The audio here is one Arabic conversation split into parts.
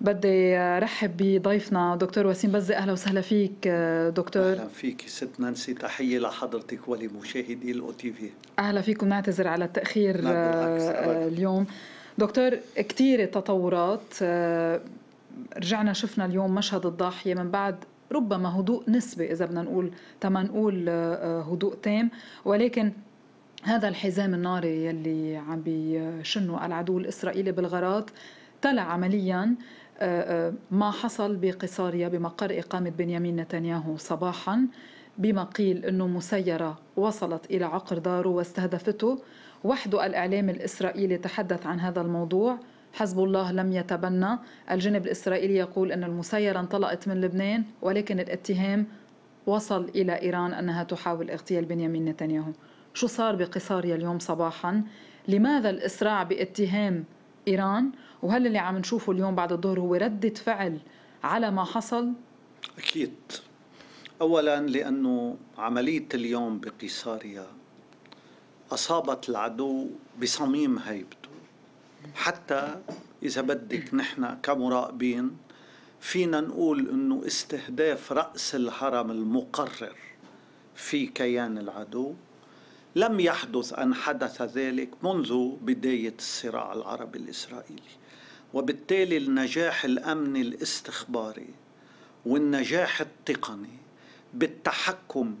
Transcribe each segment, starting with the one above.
بدي رحب بضيفنا دكتور وسيم بزي اهلا وسهلا فيك آه، دكتور اهلا فيك ست نانسي تحيه لحضرتك ولمشاهدي الاو تي في اهلا فيكم نعتذر على التاخير آه، اليوم دكتور كثير تطورات آه، رجعنا شفنا اليوم مشهد الضاحيه من بعد ربما هدوء نسبي اذا بدنا نقول تما نقول هدوء تام ولكن هذا الحزام الناري يلي عم بيشنه العدو الاسرائيلي بالغارات طلع عمليا آه ما حصل بقصاريا بمقر إقامة بنيامين نتنياهو صباحا بما قيل أنه مسيرة وصلت إلى عقر داره واستهدفته وحده الإعلام الإسرائيلي تحدث عن هذا الموضوع حزب الله لم يتبنى الجانب الإسرائيلي يقول أن المسيرة انطلقت من لبنان ولكن الاتهام وصل إلى إيران أنها تحاول اغتيال بنيامين نتنياهو شو صار بقصاريا اليوم صباحا لماذا الإسراع باتهام إيران وهل اللي عم نشوفه اليوم بعد الظهر هو ردة فعل على ما حصل؟ أكيد أولا لأنه عملية اليوم بقيصاريا أصابت العدو بصميم هيبته حتى إذا بدك نحن كمراقبين فينا نقول أنه استهداف رأس الهرم المقرر في كيان العدو لم يحدث أن حدث ذلك منذ بداية الصراع العربي الإسرائيلي وبالتالي النجاح الامني الاستخباري والنجاح التقني بالتحكم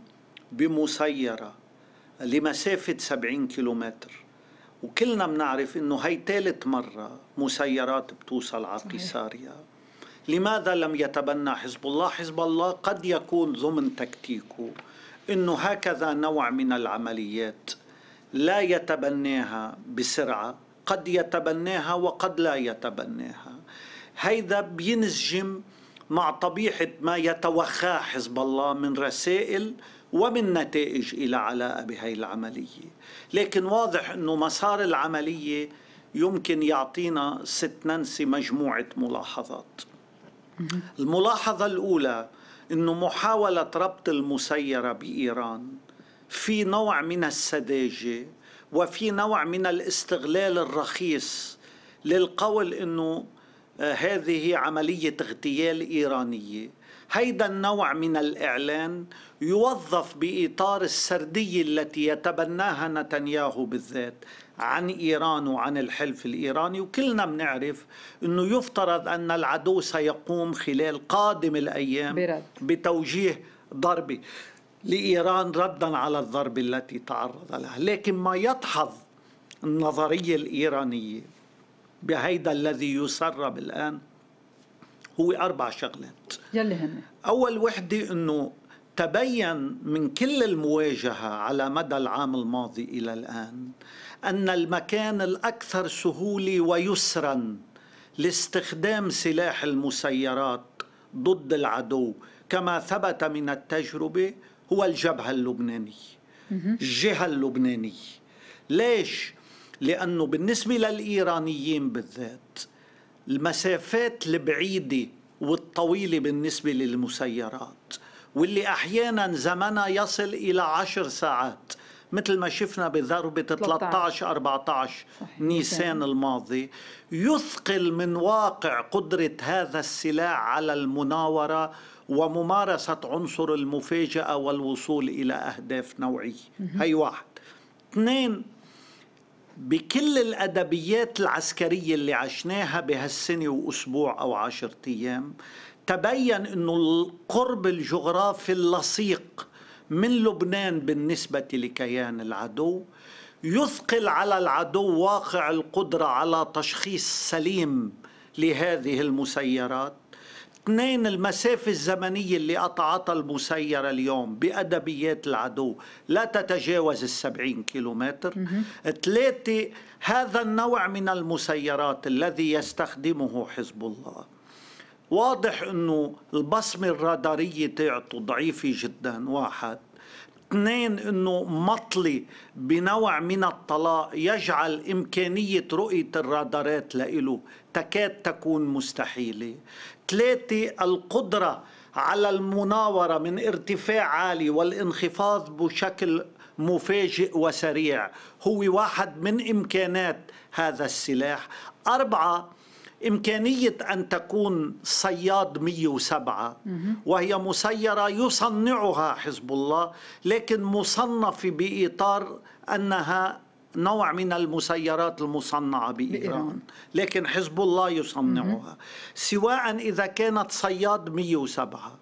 بمسيره لمسافه 70 كيلومتر وكلنا بنعرف انه هي ثالث مره مسيرات بتوصل على قيصاريا لماذا لم يتبنى حزب الله حزب الله قد يكون ضمن تكتيكه انه هكذا نوع من العمليات لا يتبناها بسرعه قد يتبناها وقد لا يتبناها هيدا بينسجم مع طبيعة ما يتوخاه حزب الله من رسائل ومن نتائج إلى علاقة بهي العملية لكن واضح أنه مسار العملية يمكن يعطينا ست ننسي مجموعة ملاحظات الملاحظة الأولى أنه محاولة ربط المسيرة بإيران في نوع من السذاجة وفي نوع من الاستغلال الرخيص للقول انه آه، هذه عمليه اغتيال ايرانيه هيدا النوع من الاعلان يوظف باطار السرديه التي يتبناها نتنياهو بالذات عن ايران وعن الحلف الايراني وكلنا بنعرف انه يفترض ان العدو سيقوم خلال قادم الايام برد. بتوجيه ضربه لإيران ردا على الضرب التي تعرض لها لكن ما يدحض النظرية الإيرانية بهيدا الذي يسرب الآن هو أربع شغلات يلي هن أول وحدة أنه تبين من كل المواجهة على مدى العام الماضي إلى الآن أن المكان الأكثر سهولة ويسرا لاستخدام سلاح المسيرات ضد العدو كما ثبت من التجربة هو الجبهة اللبنانية الجهة اللبنانية ليش؟ لأنه بالنسبة للإيرانيين بالذات المسافات البعيدة والطويلة بالنسبة للمسيرات واللي أحيانا زمنها يصل إلى عشر ساعات مثل ما شفنا بضربة 13 14 نيسان الماضي يثقل من واقع قدرة هذا السلاح على المناورة وممارسة عنصر المفاجأة والوصول إلى أهداف نوعية هي واحد اثنين بكل الأدبيات العسكرية اللي عشناها بهالسنة وأسبوع أو عشرة أيام تبين أنه القرب الجغرافي اللصيق من لبنان بالنسبة لكيان العدو يثقل على العدو واقع القدرة على تشخيص سليم لهذه المسيرات اثنين المسافة الزمنية اللي قطعتها المسيرة اليوم بأدبيات العدو لا تتجاوز السبعين كيلومتر ثلاثة هذا النوع من المسيرات الذي يستخدمه حزب الله واضح انه البصمة الرادارية تاعته ضعيفة جدا واحد اثنين انه مطلي بنوع من الطلاء يجعل امكانيه رؤيه الرادارات لإله تكاد تكون مستحيله ثلاثة القدرة على المناورة من ارتفاع عالي والانخفاض بشكل مفاجئ وسريع هو واحد من إمكانات هذا السلاح أربعة إمكانية أن تكون صياد 107 وهي مسيرة يصنعها حزب الله لكن مصنفة بإطار أنها نوع من المسيرات المصنعة بإيران لكن حزب الله يصنعها سواء إذا كانت صياد 107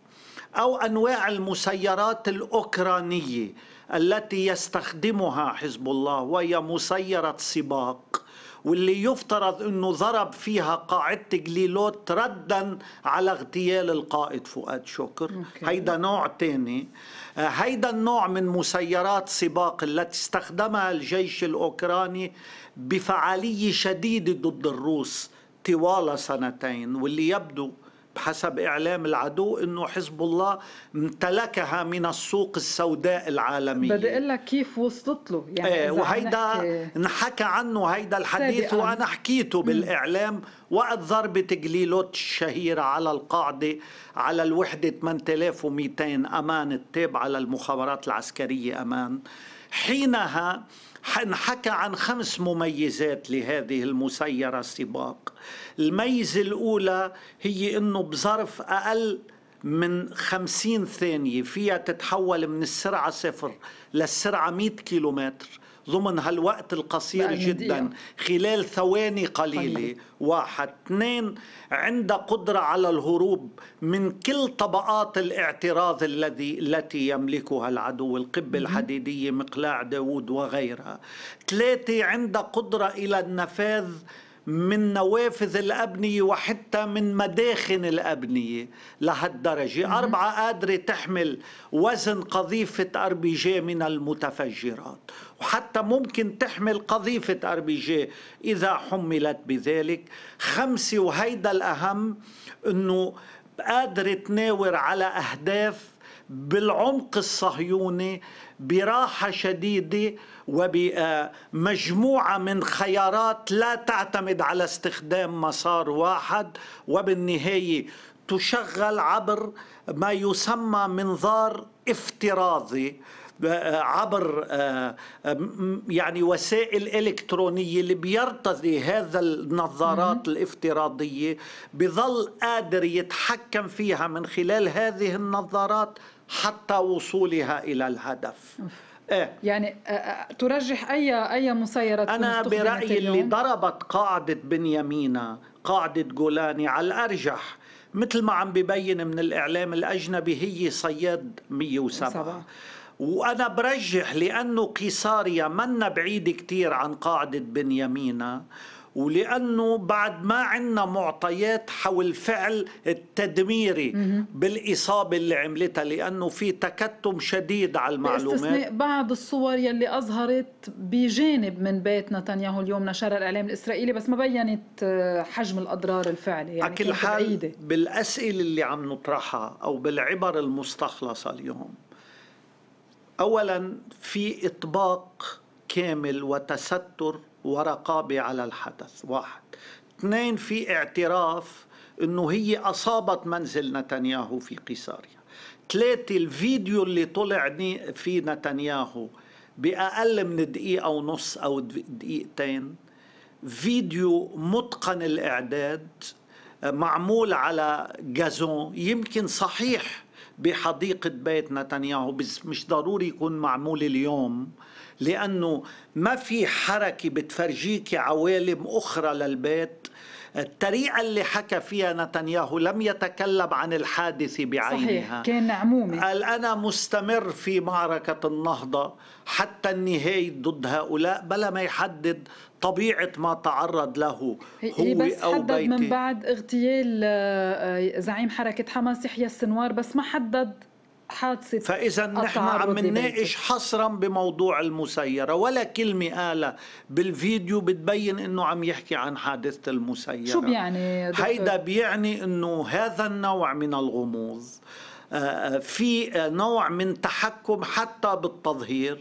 أو أنواع المسيرات الأوكرانية التي يستخدمها حزب الله وهي مسيرة سباق واللي يفترض أنه ضرب فيها قاعدة جليلوت ردا على اغتيال القائد فؤاد شكر هيدا نوع تاني هيدا النوع من مسيرات سباق التي استخدمها الجيش الأوكراني بفعالية شديدة ضد الروس طوال سنتين واللي يبدو حسب إعلام العدو أنه حزب الله امتلكها من السوق السوداء العالمية بدي أقول لك كيف وصلت له يعني ايه وهيدا انحكى عنه هيدا الحديث سابقاً. وأنا حكيته بالإعلام وقت ضربة جليلوت الشهيرة على القاعدة على الوحدة 8200 أمان التابعة للمخابرات العسكرية أمان حينها حنحكى عن خمس مميزات لهذه المسيرة السباق الميزة الأولى هي أنه بظرف أقل من خمسين ثانية فيها تتحول من السرعة صفر للسرعة مئة كيلومتر ضمن هالوقت القصير جدا خلال ثواني قليلة واحد اثنين عندها قدرة على الهروب من كل طبقات الاعتراض الذي التي يملكها العدو القبة الحديدية مقلاع داوود وغيرها ثلاثة عندها قدرة إلى النفاذ من نوافذ الأبنية وحتى من مداخن الأبنية لهالدرجة أربعة قادرة تحمل وزن قذيفة أربيجي من المتفجرات وحتى ممكن تحمل قذيفة أربيجي إذا حملت بذلك خمسة وهيدا الأهم أنه قادرة تناور على أهداف بالعمق الصهيوني براحة شديدة وبمجموعة من خيارات لا تعتمد على استخدام مسار واحد وبالنهاية تشغل عبر ما يسمى منظار افتراضي آه، عبر آه، آه، يعني وسائل إلكترونية اللي بيرتضي هذا النظارات الافتراضية بظل قادر يتحكم فيها من خلال هذه النظارات حتى وصولها إلى الهدف إيه؟ يعني ترجح اي اي مسيره انا برايي اللي ضربت قاعده بنيامينا قاعده جولاني على الارجح مثل ما عم ببين من الاعلام الاجنبي هي صياد 107 سبعة. وانا برجح لانه قيصاريا منا بعيد كثير عن قاعده بنيامينا ولأنه بعد ما عندنا معطيات حول فعل التدميري بالإصابة اللي عملتها لأنه في تكتم شديد على المعلومات باستثناء بعض الصور يلي أظهرت بجانب من بيت نتنياهو اليوم نشر الإعلام الإسرائيلي بس ما بينت آه، حجم الأضرار الفعلي يعني كل حال بعيدة. بالأسئلة اللي عم نطرحها أو بالعبر المستخلصة اليوم أولا في إطباق كامل وتستر ورقابة على الحدث واحد اثنين في اعتراف انه هي اصابت منزل نتنياهو في قيصاريا ثلاثة الفيديو اللي طلع فيه نتنياهو بأقل من دقيقة ونص أو دقيقتين فيديو متقن الإعداد معمول على جازون يمكن صحيح بحديقة بيت نتنياهو بس مش ضروري يكون معمول اليوم لأنه ما في حركة بتفرجيك عوالم أخرى للبيت الطريقة اللي حكى فيها نتنياهو لم يتكلم عن الحادث بعينها صحيح كان عمومي قال أنا مستمر في معركة النهضة حتى النهاية ضد هؤلاء بلا ما يحدد طبيعة ما تعرض له هو بس أو حدد بيتي من بعد اغتيال آه، آه، زعيم حركة حماس يحيى السنوار بس ما حدد حادثة فإذا نحن عم نناقش حصرا بموضوع المسيرة ولا كلمة قالها بالفيديو بتبين إنه عم يحكي عن حادثة المسيرة شو بيعني هيدا بيعني إنه هذا النوع من الغموض آه، آه، في آه، نوع من تحكم حتى بالتظهير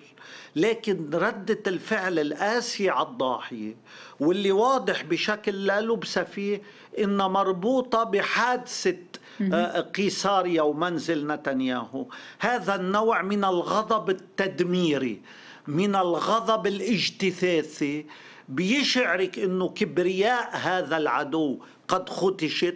لكن ردة الفعل القاسية على الضاحية واللي واضح بشكل لا لبس فيه إن مربوطة بحادثة آه، قيصاريا ومنزل نتنياهو هذا النوع من الغضب التدميري من الغضب الاجتثاثي بيشعرك انه كبرياء هذا العدو قد ختشت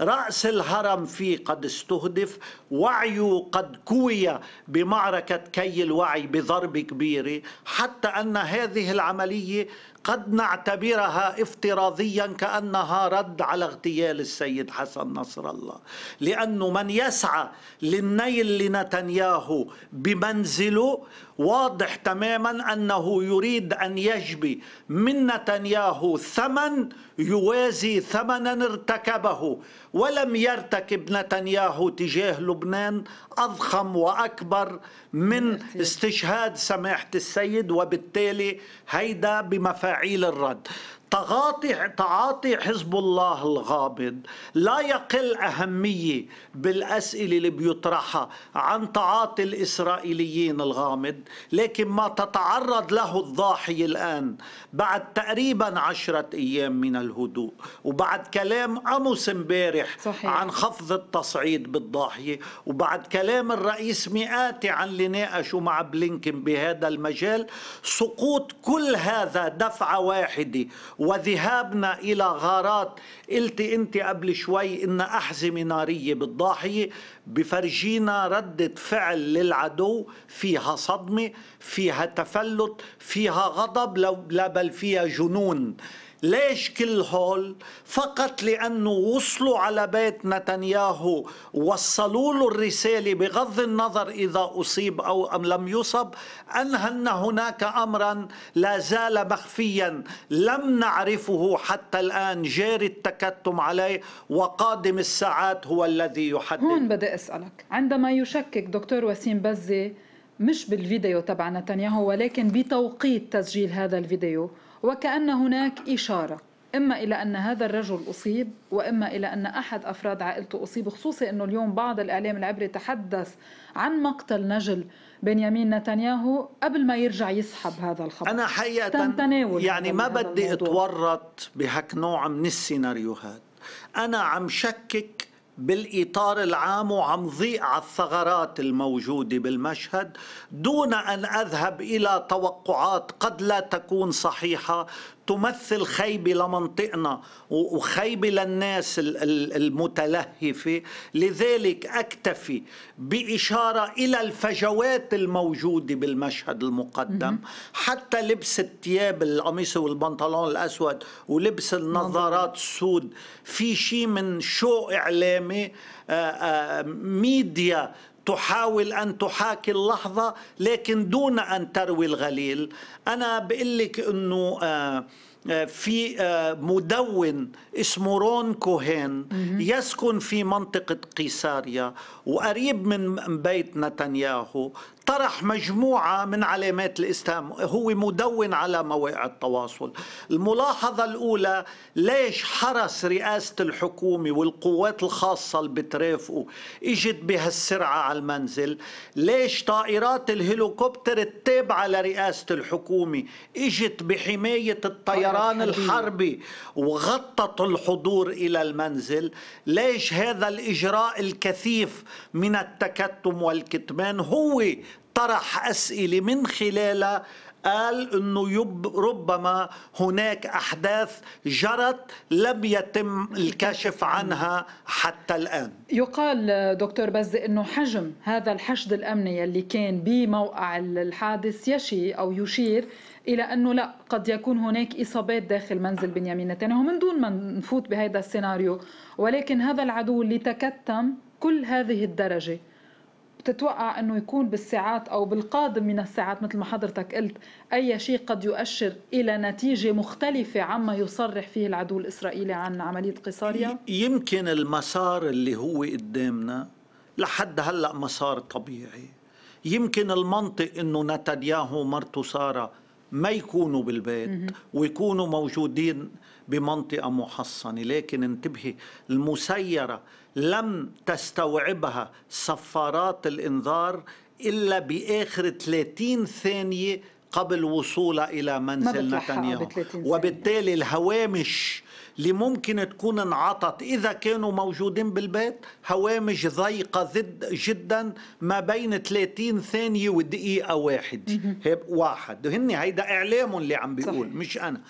رأس الهرم فيه قد استهدف وعيه قد كوي بمعركة كي الوعي بضرب كبيرة حتى أن هذه العملية قد نعتبرها افتراضيا كانها رد على اغتيال السيد حسن نصر الله لانه من يسعى للنيل لنتنياهو بمنزله واضح تماما انه يريد ان يجبي من نتنياهو ثمن يوازي ثمنا ارتكبه ولم يرتكب نتنياهو تجاه لبنان اضخم واكبر من استشهاد سماحه السيد وبالتالي هيدا بمفاعل مستحيل الرد تغاطي تعاطي حزب الله الغامض لا يقل أهمية بالأسئلة اللي بيطرحها عن تعاطي الإسرائيليين الغامض لكن ما تتعرض له الضاحية الآن بعد تقريبا عشرة أيام من الهدوء وبعد كلام أموس امبارح عن خفض التصعيد بالضاحية وبعد كلام الرئيس مئاتي عن اللي ناقشوا مع بلينكن بهذا المجال سقوط كل هذا دفعة واحدة وذهابنا إلى غارات قلت أنت قبل شوي إن أحزمة نارية بالضاحية بفرجينا ردة فعل للعدو فيها صدمة فيها تفلت فيها غضب لا بل فيها جنون ليش كل هول فقط لأنه وصلوا على بيت نتنياهو وصلوا له الرسالة بغض النظر إذا أصيب أو أم لم يصب أن هناك أمرا لا زال مخفيا لم نعرفه حتى الآن جاري التكتم عليه وقادم الساعات هو الذي يحدد هون بدي أسألك عندما يشكك دكتور وسيم بزي مش بالفيديو تبع نتنياهو ولكن بتوقيت تسجيل هذا الفيديو وكأن هناك إشارة إما إلى أن هذا الرجل أصيب وإما إلى أن أحد أفراد عائلته أصيب خصوصي أنه اليوم بعض الإعلام العبري تحدث عن مقتل نجل بنيامين نتنياهو قبل ما يرجع يسحب هذا الخبر أنا حقيقة يعني ما بدي أتورط بهك نوع من السيناريوهات أنا عم شكك بالاطار العام وعم ضيق على الثغرات الموجوده بالمشهد دون ان اذهب الى توقعات قد لا تكون صحيحه تمثل خيبة لمنطقنا وخيبة للناس المتلهفة لذلك أكتفي بإشارة إلى الفجوات الموجودة بالمشهد المقدم حتى لبس الثياب القميص والبنطلون الأسود ولبس النظارات السود في شيء من شو إعلامي آه، آه، ميديا تحاول أن تحاكي اللحظة لكن دون أن تروي الغليل أنا بقول لك أنه آه، آه، في آه، مدون اسمه رون كوهين يسكن في منطقة قيساريا وقريب من بيت نتنياهو طرح مجموعة من علامات الإسلام هو مدون على مواقع التواصل الملاحظة الأولى ليش حرس رئاسة الحكومة والقوات الخاصة اللي بترافقه إجت بهالسرعة على المنزل ليش طائرات الهليكوبتر التابعة لرئاسة الحكومة إجت بحماية الطيران الحربي وغطت الحضور إلى المنزل ليش هذا الإجراء الكثيف من التكتم والكتمان هو طرح أسئلة من خلالها قال انه يب ربما هناك احداث جرت لم يتم الكشف عنها حتى الان يقال دكتور بز انه حجم هذا الحشد الامني اللي كان بموقع الحادث يشي او يشير الى انه لا قد يكون هناك اصابات داخل منزل بنيامين نتنياهو من دون ما نفوت بهذا السيناريو ولكن هذا العدو اللي تكتم كل هذه الدرجه بتتوقع انه يكون بالساعات او بالقادم من الساعات مثل ما حضرتك قلت اي شيء قد يؤشر الى نتيجه مختلفه عما يصرح فيه العدو الاسرائيلي عن عمليه قيصريا؟ يمكن المسار اللي هو قدامنا لحد هلا مسار طبيعي يمكن المنطق انه نتنياهو ومرته ساره ما يكونوا بالبيت ويكونوا موجودين بمنطقة محصنة لكن انتبهي المسيرة لم تستوعبها صفارات الإنذار إلا بآخر 30 ثانية قبل وصولها إلى منزل نتنياهو وبالتالي الهوامش اللي ممكن تكون انعطت إذا كانوا موجودين بالبيت هوامش ضيقة ضد جدا ما بين 30 ثانية ودقيقة واحد واحد وهن هيدا إعلامهم اللي عم بيقول صحيح. مش أنا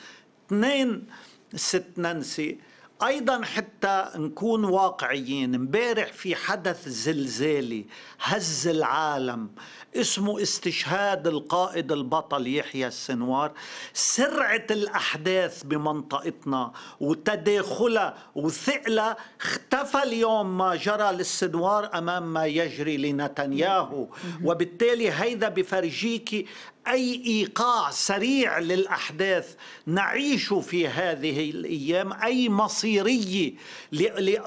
اثنين ست نانسي ايضا حتى نكون واقعيين امبارح في حدث زلزالي هز العالم اسمه استشهاد القائد البطل يحيى السنوار سرعة الأحداث بمنطقتنا وتداخلها وثقلها اختفى اليوم ما جرى للسنوار أمام ما يجري لنتنياهو وبالتالي هيدا بفرجيك أي إيقاع سريع للأحداث نعيش في هذه الأيام أي مصيرية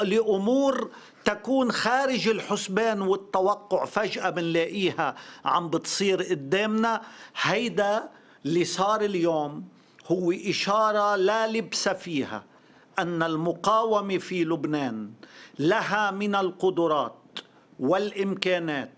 لأمور تكون خارج الحسبان والتوقع فجأة بنلاقيها عم بتصير قدامنا هيدا اللي صار اليوم هو إشارة لا لبس فيها أن المقاومة في لبنان لها من القدرات والإمكانات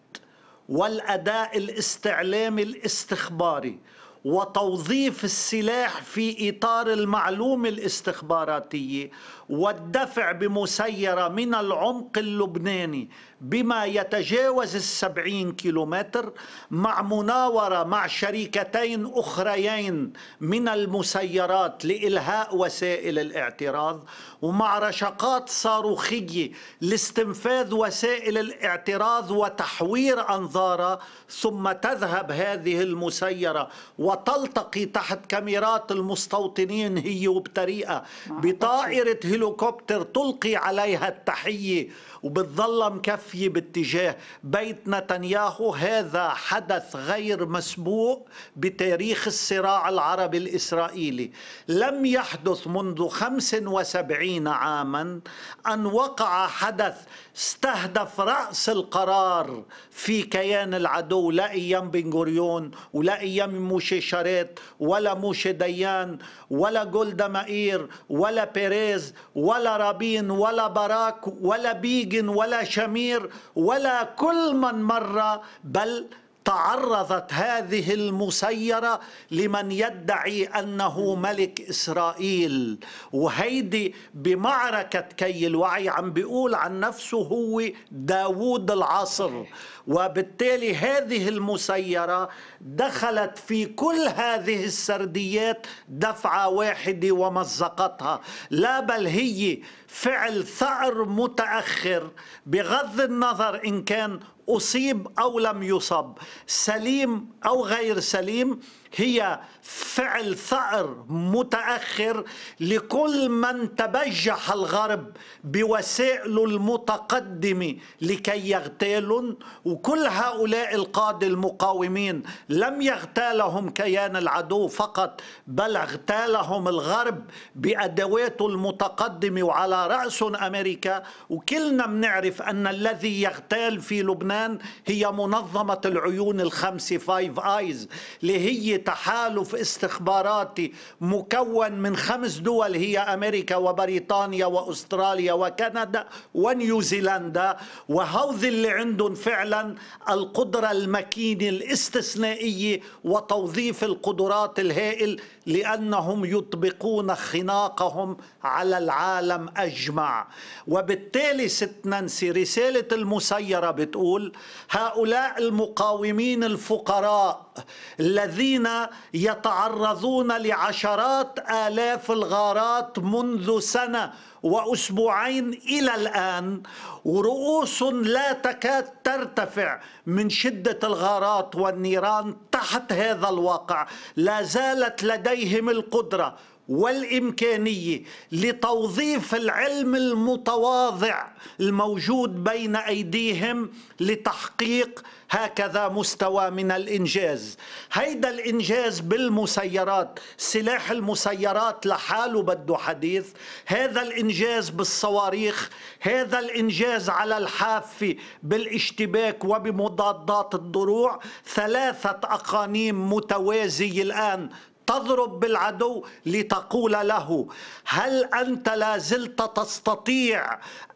والأداء الاستعلامي الاستخباري وتوظيف السلاح في إطار المعلومة الاستخباراتية والدفع بمسيرة من العمق اللبناني بما يتجاوز السبعين كيلومتر مع مناورة مع شركتين أخريين من المسيرات لإلهاء وسائل الاعتراض ومع رشقات صاروخية لاستنفاذ وسائل الاعتراض وتحوير أنظارها ثم تذهب هذه المسيرة وتلتقي تحت كاميرات المستوطنين هي وبطريقة بطائرة هيل هليكوبتر تلقي عليها التحية وبتظلها مكفية باتجاه بيت نتنياهو هذا حدث غير مسبوق بتاريخ الصراع العربي الإسرائيلي لم يحدث منذ 75 عاما أن وقع حدث استهدف رأس القرار في كيان العدو لا أيام بن غوريون ولا أيام موشي شاريت ولا موشي ديان ولا جولدا مائير ولا بيريز ولا رابين ولا باراك ولا بيج ريغن ولا شمير ولا كل من مر بل تعرضت هذه المسيرة لمن يدعي أنه ملك إسرائيل وهيدي بمعركة كي الوعي عم بيقول عن نفسه هو داوود العصر وبالتالي هذه المسيرة دخلت في كل هذه السرديات دفعة واحدة ومزقتها لا بل هي فعل ثأر متأخر بغض النظر إن كان أصيب أو لم يصب سليم أو غير سليم هي فعل ثأر متأخر لكل من تبجح الغرب بوسائله المتقدمة لكي يغتالهم وكل هؤلاء القادة المقاومين لم يغتالهم كيان العدو فقط بل اغتالهم الغرب بأدواته المتقدمة وعلى رأسهم أمريكا وكلنا بنعرف أن الذي يغتال في لبنان هي منظمة العيون الخمسة فايف آيز اللي هي تحالف استخباراتي مكون من خمس دول هي أمريكا وبريطانيا وأستراليا وكندا ونيوزيلندا وهوذي اللي عندهم فعلا القدرة المكينة الاستثنائية وتوظيف القدرات الهائل لانهم يطبقون خناقهم على العالم اجمع وبالتالي ست نانسي رساله المسيره بتقول هؤلاء المقاومين الفقراء الذين يتعرضون لعشرات الاف الغارات منذ سنه وأسبوعين إلى الآن ورؤوس لا تكاد ترتفع من شدة الغارات والنيران تحت هذا الواقع لا زالت لديهم القدرة والإمكانية لتوظيف العلم المتواضع الموجود بين أيديهم لتحقيق هكذا مستوى من الإنجاز هيدا الإنجاز بالمسيرات سلاح المسيرات لحاله بده حديث هذا الإنجاز بالصواريخ هذا الإنجاز على الحافة بالاشتباك وبمضادات الضروع ثلاثة أقانيم متوازية الآن تضرب بالعدو لتقول له هل انت لا زلت تستطيع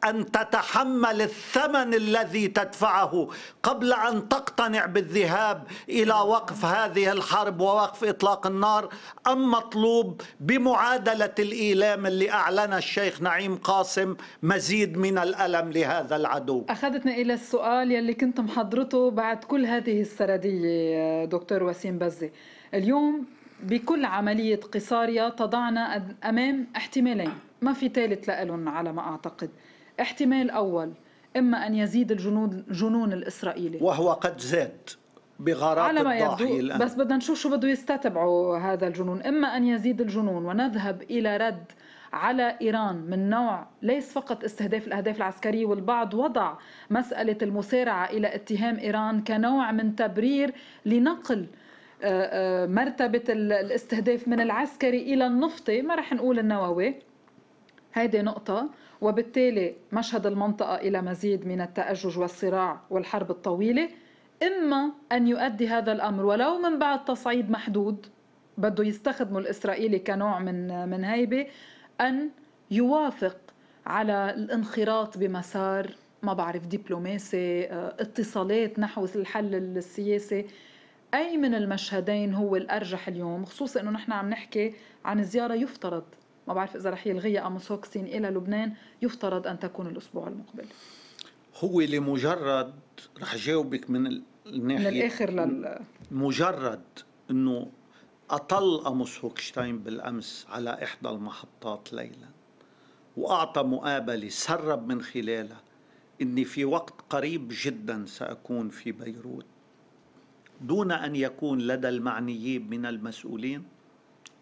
ان تتحمل الثمن الذي تدفعه قبل ان تقتنع بالذهاب الى وقف هذه الحرب ووقف اطلاق النار ام مطلوب بمعادله الايلام اللي اعلن الشيخ نعيم قاسم مزيد من الالم لهذا العدو اخذتنا الى السؤال يلي كنت محضرته بعد كل هذه السرديه دكتور وسيم بزي اليوم بكل عملية قصارية تضعنا أمام احتمالين ما في ثالث لألهم على ما أعتقد احتمال أول إما أن يزيد الجنود جنون الإسرائيلي وهو قد زاد بغارات على ما يبدو الآن. بس بدنا نشوف شو بده يستتبعوا هذا الجنون إما أن يزيد الجنون ونذهب إلى رد على إيران من نوع ليس فقط استهداف الأهداف العسكرية والبعض وضع مسألة المسارعة إلى اتهام إيران كنوع من تبرير لنقل آه، آه، مرتبة الاستهداف من العسكري إلى النفطي ما رح نقول النووي هذه نقطة وبالتالي مشهد المنطقة إلى مزيد من التأجج والصراع والحرب الطويلة إما أن يؤدي هذا الأمر ولو من بعد تصعيد محدود بده يستخدموا الإسرائيلي كنوع من من هيبة أن يوافق على الانخراط بمسار ما بعرف دبلوماسي آه، اتصالات نحو الحل السياسي أي من المشهدين هو الأرجح اليوم خصوصا أنه نحن عم نحكي عن زيارة يفترض ما بعرف إذا رح يلغيها سوكسين إلى لبنان يفترض أن تكون الأسبوع المقبل هو لمجرد رح جاوبك من الناحية من الآخر لل مجرد أنه أطل أموس هوكشتاين بالأمس على إحدى المحطات ليلا وأعطى مقابلة سرب من خلالها أني في وقت قريب جدا سأكون في بيروت دون ان يكون لدى المعنيين من المسؤولين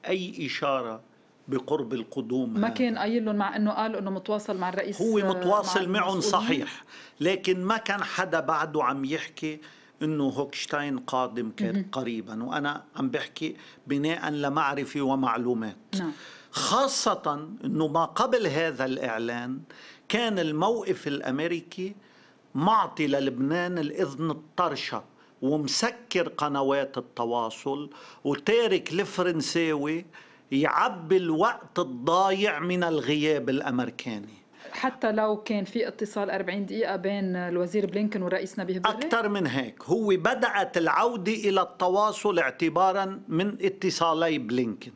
اي اشاره بقرب القدوم ما كان قايل مع انه قالوا انه متواصل مع الرئيس هو آه، متواصل مع معهم صحيح لكن ما كان حدا بعده عم يحكي انه هوكشتاين قادم قريبا وانا عم بحكي بناء لمعرفه ومعلومات نعم. خاصه انه ما قبل هذا الاعلان كان الموقف الامريكي معطي للبنان الاذن الطرشه ومسكر قنوات التواصل وتارك الفرنساوي يعبي الوقت الضايع من الغياب الامريكاني حتى لو كان في اتصال 40 دقيقة بين الوزير بلينكن والرئيس نبيه بري أكثر من هيك هو بدأت العودة إلى التواصل اعتبارا من اتصالي بلينكن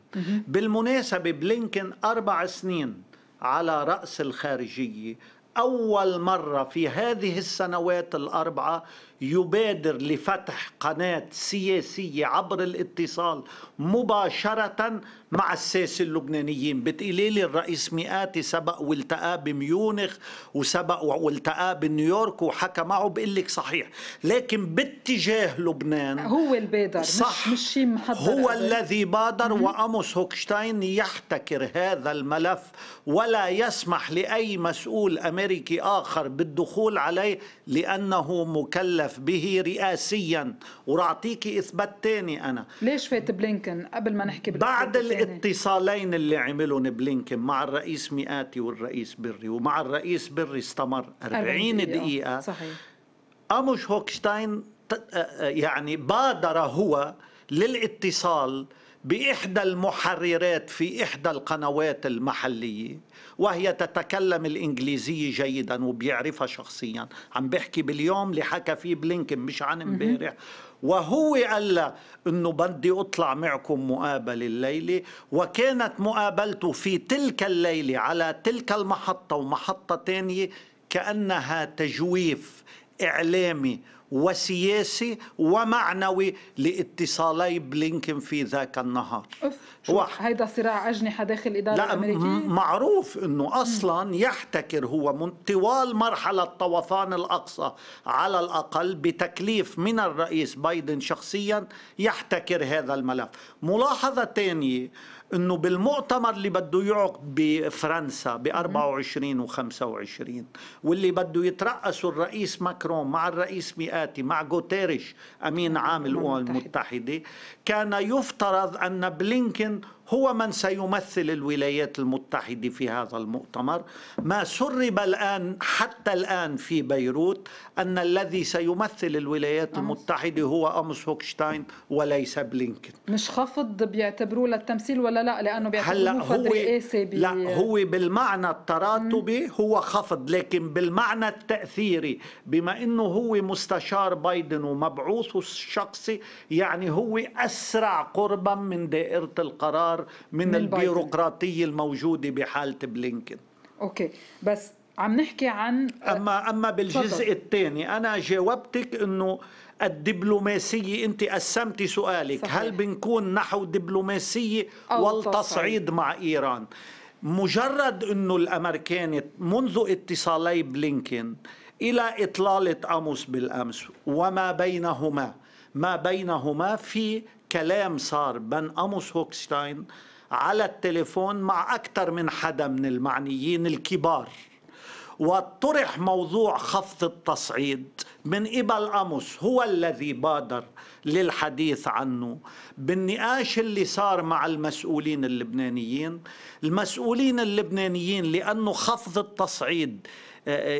بالمناسبة بلينكن أربع سنين على رأس الخارجية أول مرة في هذه السنوات الأربعة يبادر لفتح قناة سياسية عبر الاتصال مباشرة مع الساسة اللبنانيين بتقولي لي الرئيس مئاتي سبق والتقى بميونخ وسبق والتقى بنيويورك وحكى معه بقول لك صحيح لكن باتجاه لبنان هو البادر صح مش, مش شيء محضر هو أبدا. الذي بادر وأموس هوكشتاين يحتكر هذا الملف ولا يسمح لأي مسؤول أمريكي آخر بالدخول عليه لأنه مكلف يهدف به رئاسيا وراعطيك اثبات تاني انا ليش فات بلينكن قبل ما نحكي بعد الاتصالين اللي عملهم بلينكن مع الرئيس مئاتي والرئيس بري ومع الرئيس بري استمر 40, 40 دقيقة, دقيقة صحيح اموش هوكشتاين يعني بادر هو للاتصال باحدى المحررات في احدى القنوات المحليه وهي تتكلم الإنجليزية جيدا وبيعرفها شخصيا عم بحكي باليوم اللي حكى فيه بلينكن مش عن امبارح وهو قال لها انه بدي اطلع معكم مقابله الليله وكانت مقابلته في تلك الليله على تلك المحطه ومحطه ثانيه كانها تجويف اعلامي وسياسي ومعنوي لاتصالي بلينكن في ذاك النهار هذا هيدا صراع أجنحة داخل الإدارة لا الأمريكية معروف أنه أصلا يحتكر هو من طوال مرحلة طوفان الأقصى على الأقل بتكليف من الرئيس بايدن شخصيا يحتكر هذا الملف ملاحظة ثانية انه بالمؤتمر اللي بده يعقد بفرنسا ب 24 و25 واللي بده يترأسوا الرئيس ماكرون مع الرئيس مئاتي مع غوتيريش امين عام الامم المتحده كان يفترض ان بلينكن هو من سيمثل الولايات المتحدة في هذا المؤتمر ما سرب الآن حتى الآن في بيروت أن الذي سيمثل الولايات المتحدة هو أمس هوكشتاين وليس بلينكن مش خفض بيعتبروه للتمثيل ولا لا لأنه بيعتبروه هو رئاسي بي... لا هو بالمعنى التراتبي هو خفض لكن بالمعنى التأثيري بما أنه هو مستشار بايدن ومبعوثه الشخصي يعني هو أسرع قربا من دائرة القرار أكثر من, من البيروقراطية الموجودة بحالة بلينكن أوكي بس عم نحكي عن أما, أما بالجزء الثاني أنا جاوبتك أنه الدبلوماسية أنت قسمتي سؤالك صحيح. هل بنكون نحو دبلوماسية والتصعيد مع إيران مجرد أنه الأمريكان منذ اتصالي بلينكن إلى إطلالة أموس بالأمس وما بينهما ما بينهما في كلام صار بين أموس هوكشتاين على التليفون مع أكثر من حدا من المعنيين الكبار وطرح موضوع خفض التصعيد من قبل أموس هو الذي بادر للحديث عنه بالنقاش اللي صار مع المسؤولين اللبنانيين المسؤولين اللبنانيين لأنه خفض التصعيد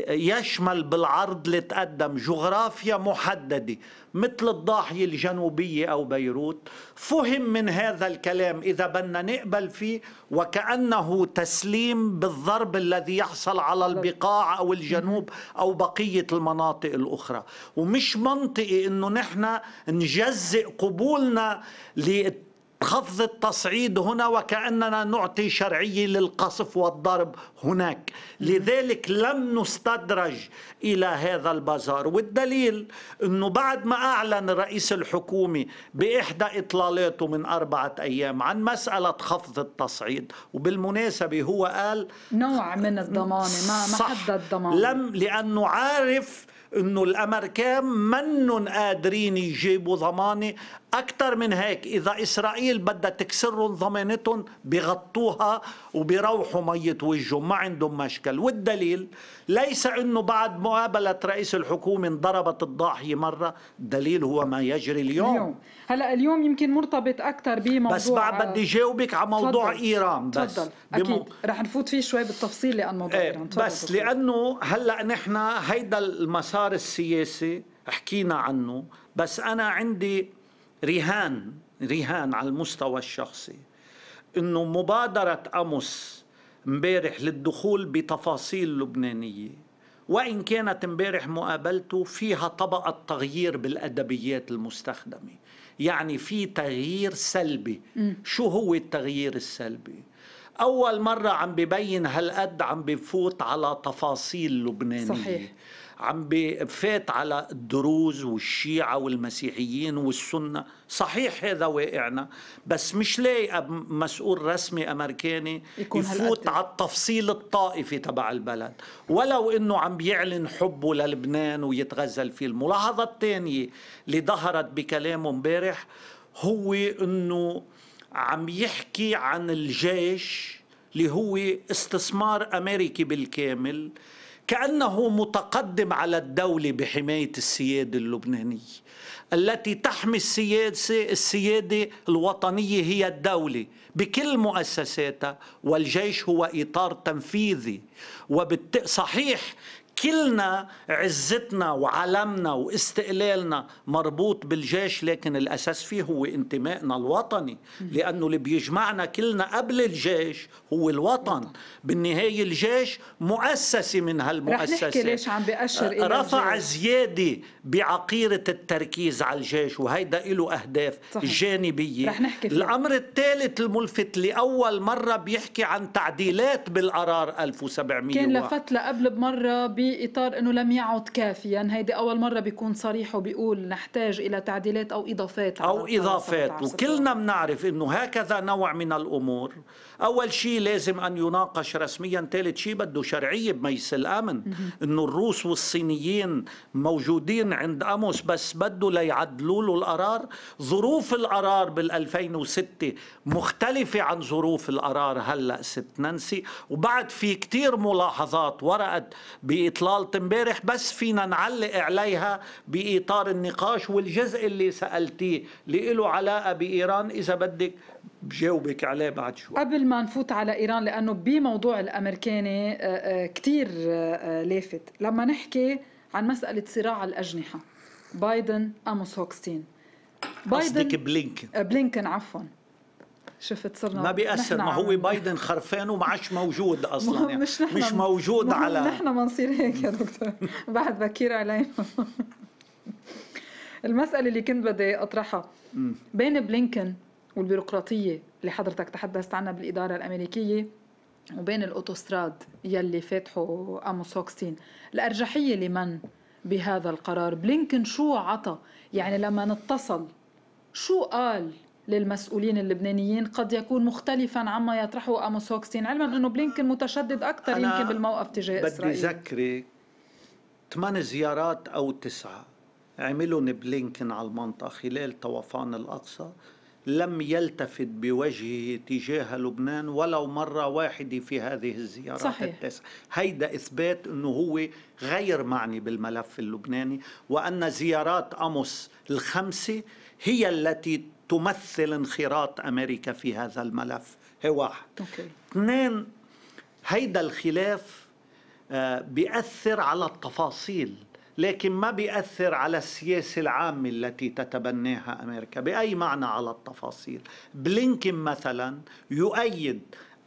يشمل بالعرض اللي تقدم جغرافيا محددة مثل الضاحية الجنوبية أو بيروت فهم من هذا الكلام إذا بدنا نقبل فيه وكأنه تسليم بالضرب الذي يحصل على البقاع أو الجنوب أو بقية المناطق الأخرى ومش منطقي أنه نحن نجزئ قبولنا لل خفض التصعيد هنا وكأننا نعطي شرعية للقصف والضرب هناك لذلك لم نستدرج إلى هذا البازار والدليل أنه بعد ما أعلن رئيس الحكومة بإحدى إطلالاته من أربعة أيام عن مسألة خفض التصعيد وبالمناسبة هو قال نوع من الضمانة ما حدد ضمانة لم لأنه عارف انه الامريكان منن قادرين يجيبوا ضمانه أكثر من هيك إذا إسرائيل بدها تكسرهم ضمانتهم بغطوها وبيروحوا مية وجههم ما عندهم مشكل والدليل ليس أنه بعد مقابلة رئيس الحكومة انضربت الضاحية مرة الدليل هو ما يجري اليوم, اليوم. هلا اليوم يمكن مرتبط أكثر بموضوع بس بعد بدي جاوبك على موضوع تفضل. إيران بس تفضل. أكيد رح نفوت فيه شوي بالتفصيل لأن موضوع إيه. إيران تفضل. بس تفضل. لأنه هلا نحن هيدا المسار السياسي حكينا عنه بس أنا عندي رهان رهان على المستوى الشخصي انه مبادره امس امبارح للدخول بتفاصيل لبنانيه وإن كانت امبارح مقابلته فيها طبقة تغيير بالأدبيات المستخدمة يعني في تغيير سلبي م. شو هو التغيير السلبي أول مرة عم ببين هالقد عم بفوت على تفاصيل لبنانية صحيح عم بفات على الدروز والشيعة والمسيحيين والسنة صحيح هذا واقعنا بس مش لاقي مسؤول رسمي أمريكاني يفوت على التفصيل الطائفي تبع البلد ولو أنه عم بيعلن حبه للبنان ويتغزل فيه الملاحظة الثانية اللي ظهرت بكلامه امبارح هو أنه عم يحكي عن الجيش اللي هو استثمار أمريكي بالكامل كأنه متقدم على الدولة بحماية السيادة اللبنانية التي تحمي السيادة, السيادة الوطنية هي الدولة بكل مؤسساتها والجيش هو إطار تنفيذي صحيح كلنا عزتنا وعلمنا واستقلالنا مربوط بالجيش لكن الأساس فيه هو انتمائنا الوطني لأنه اللي بيجمعنا كلنا قبل الجيش هو الوطن بالنهاية الجيش مؤسسة من هالمؤسسة رح نحكي ليش عم بأشر إلى رفع زيادة بعقيرة التركيز على الجيش وهيدا له أهداف صحيح. جانبية رح نحكي الأمر الثالث الملفت لأول مرة بيحكي عن تعديلات بالقرار 1700 كان لفت لقبل بمرة بي بإطار أنه لم يعد كافيا هيدي أول مرة بيكون صريح وبيقول نحتاج إلى تعديلات أو إضافات أو إضافات وكلنا بنعرف أنه هكذا نوع من الأمور أول شيء لازم أن يناقش رسميا ثالث شيء بده شرعية بمجلس الأمن أنه الروس والصينيين موجودين عند أموس بس بده ليعدلوا له القرار ظروف القرار بال2006 مختلفة عن ظروف القرار هلأ ست نانسي وبعد في كتير ملاحظات ورقت بإطلالة امبارح بس فينا نعلق عليها بإطار النقاش والجزء اللي سألتيه اللي له علاقة بإيران إذا بدك بجاوبك عليه بعد شوي قبل ما نفوت على ايران لانه بموضوع الامريكاني آه، آه، كثير آه، لافت لما نحكي عن مساله صراع الاجنحه بايدن اموس هوكستين بايدن قصدك بلينكن بلينكن عفوا شفت صرنا ما بيأثر ما هو بايدن خرفان وما عادش موجود اصلا يعني مش, نحن مش موجود نحن على نحن نصير هيك يا دكتور بعد بكير علينا المسألة اللي كنت بدي أطرحها بين بلينكن والبيروقراطية اللي حضرتك تحدثت عنها بالإدارة الأمريكية وبين الأوتوستراد يلي فاتحه أموس هوكستين الأرجحية لمن بهذا القرار بلينكن شو عطى يعني لما نتصل شو قال للمسؤولين اللبنانيين قد يكون مختلفا عما يطرحه أموس هوكستين علما أنه بلينكن متشدد أكثر يمكن بالموقف تجاه بدي إسرائيل بدي ذكرك ثمان زيارات أو تسعة عملهم بلينكن على المنطقة خلال طوفان الأقصى لم يلتفت بوجهه تجاه لبنان ولو مرة واحدة في هذه الزيارات صحيح. التسع هيدا إثبات أنه هو غير معني بالملف اللبناني وأن زيارات أموس الخمسة هي التي تمثل انخراط أمريكا في هذا الملف هي واحد أوكي. اثنين هيدا الخلاف آه، بيأثر على التفاصيل لكن ما بيأثر على السياسة العامة التي تتبناها أمريكا بأي معنى على التفاصيل بلينكن مثلا يؤيد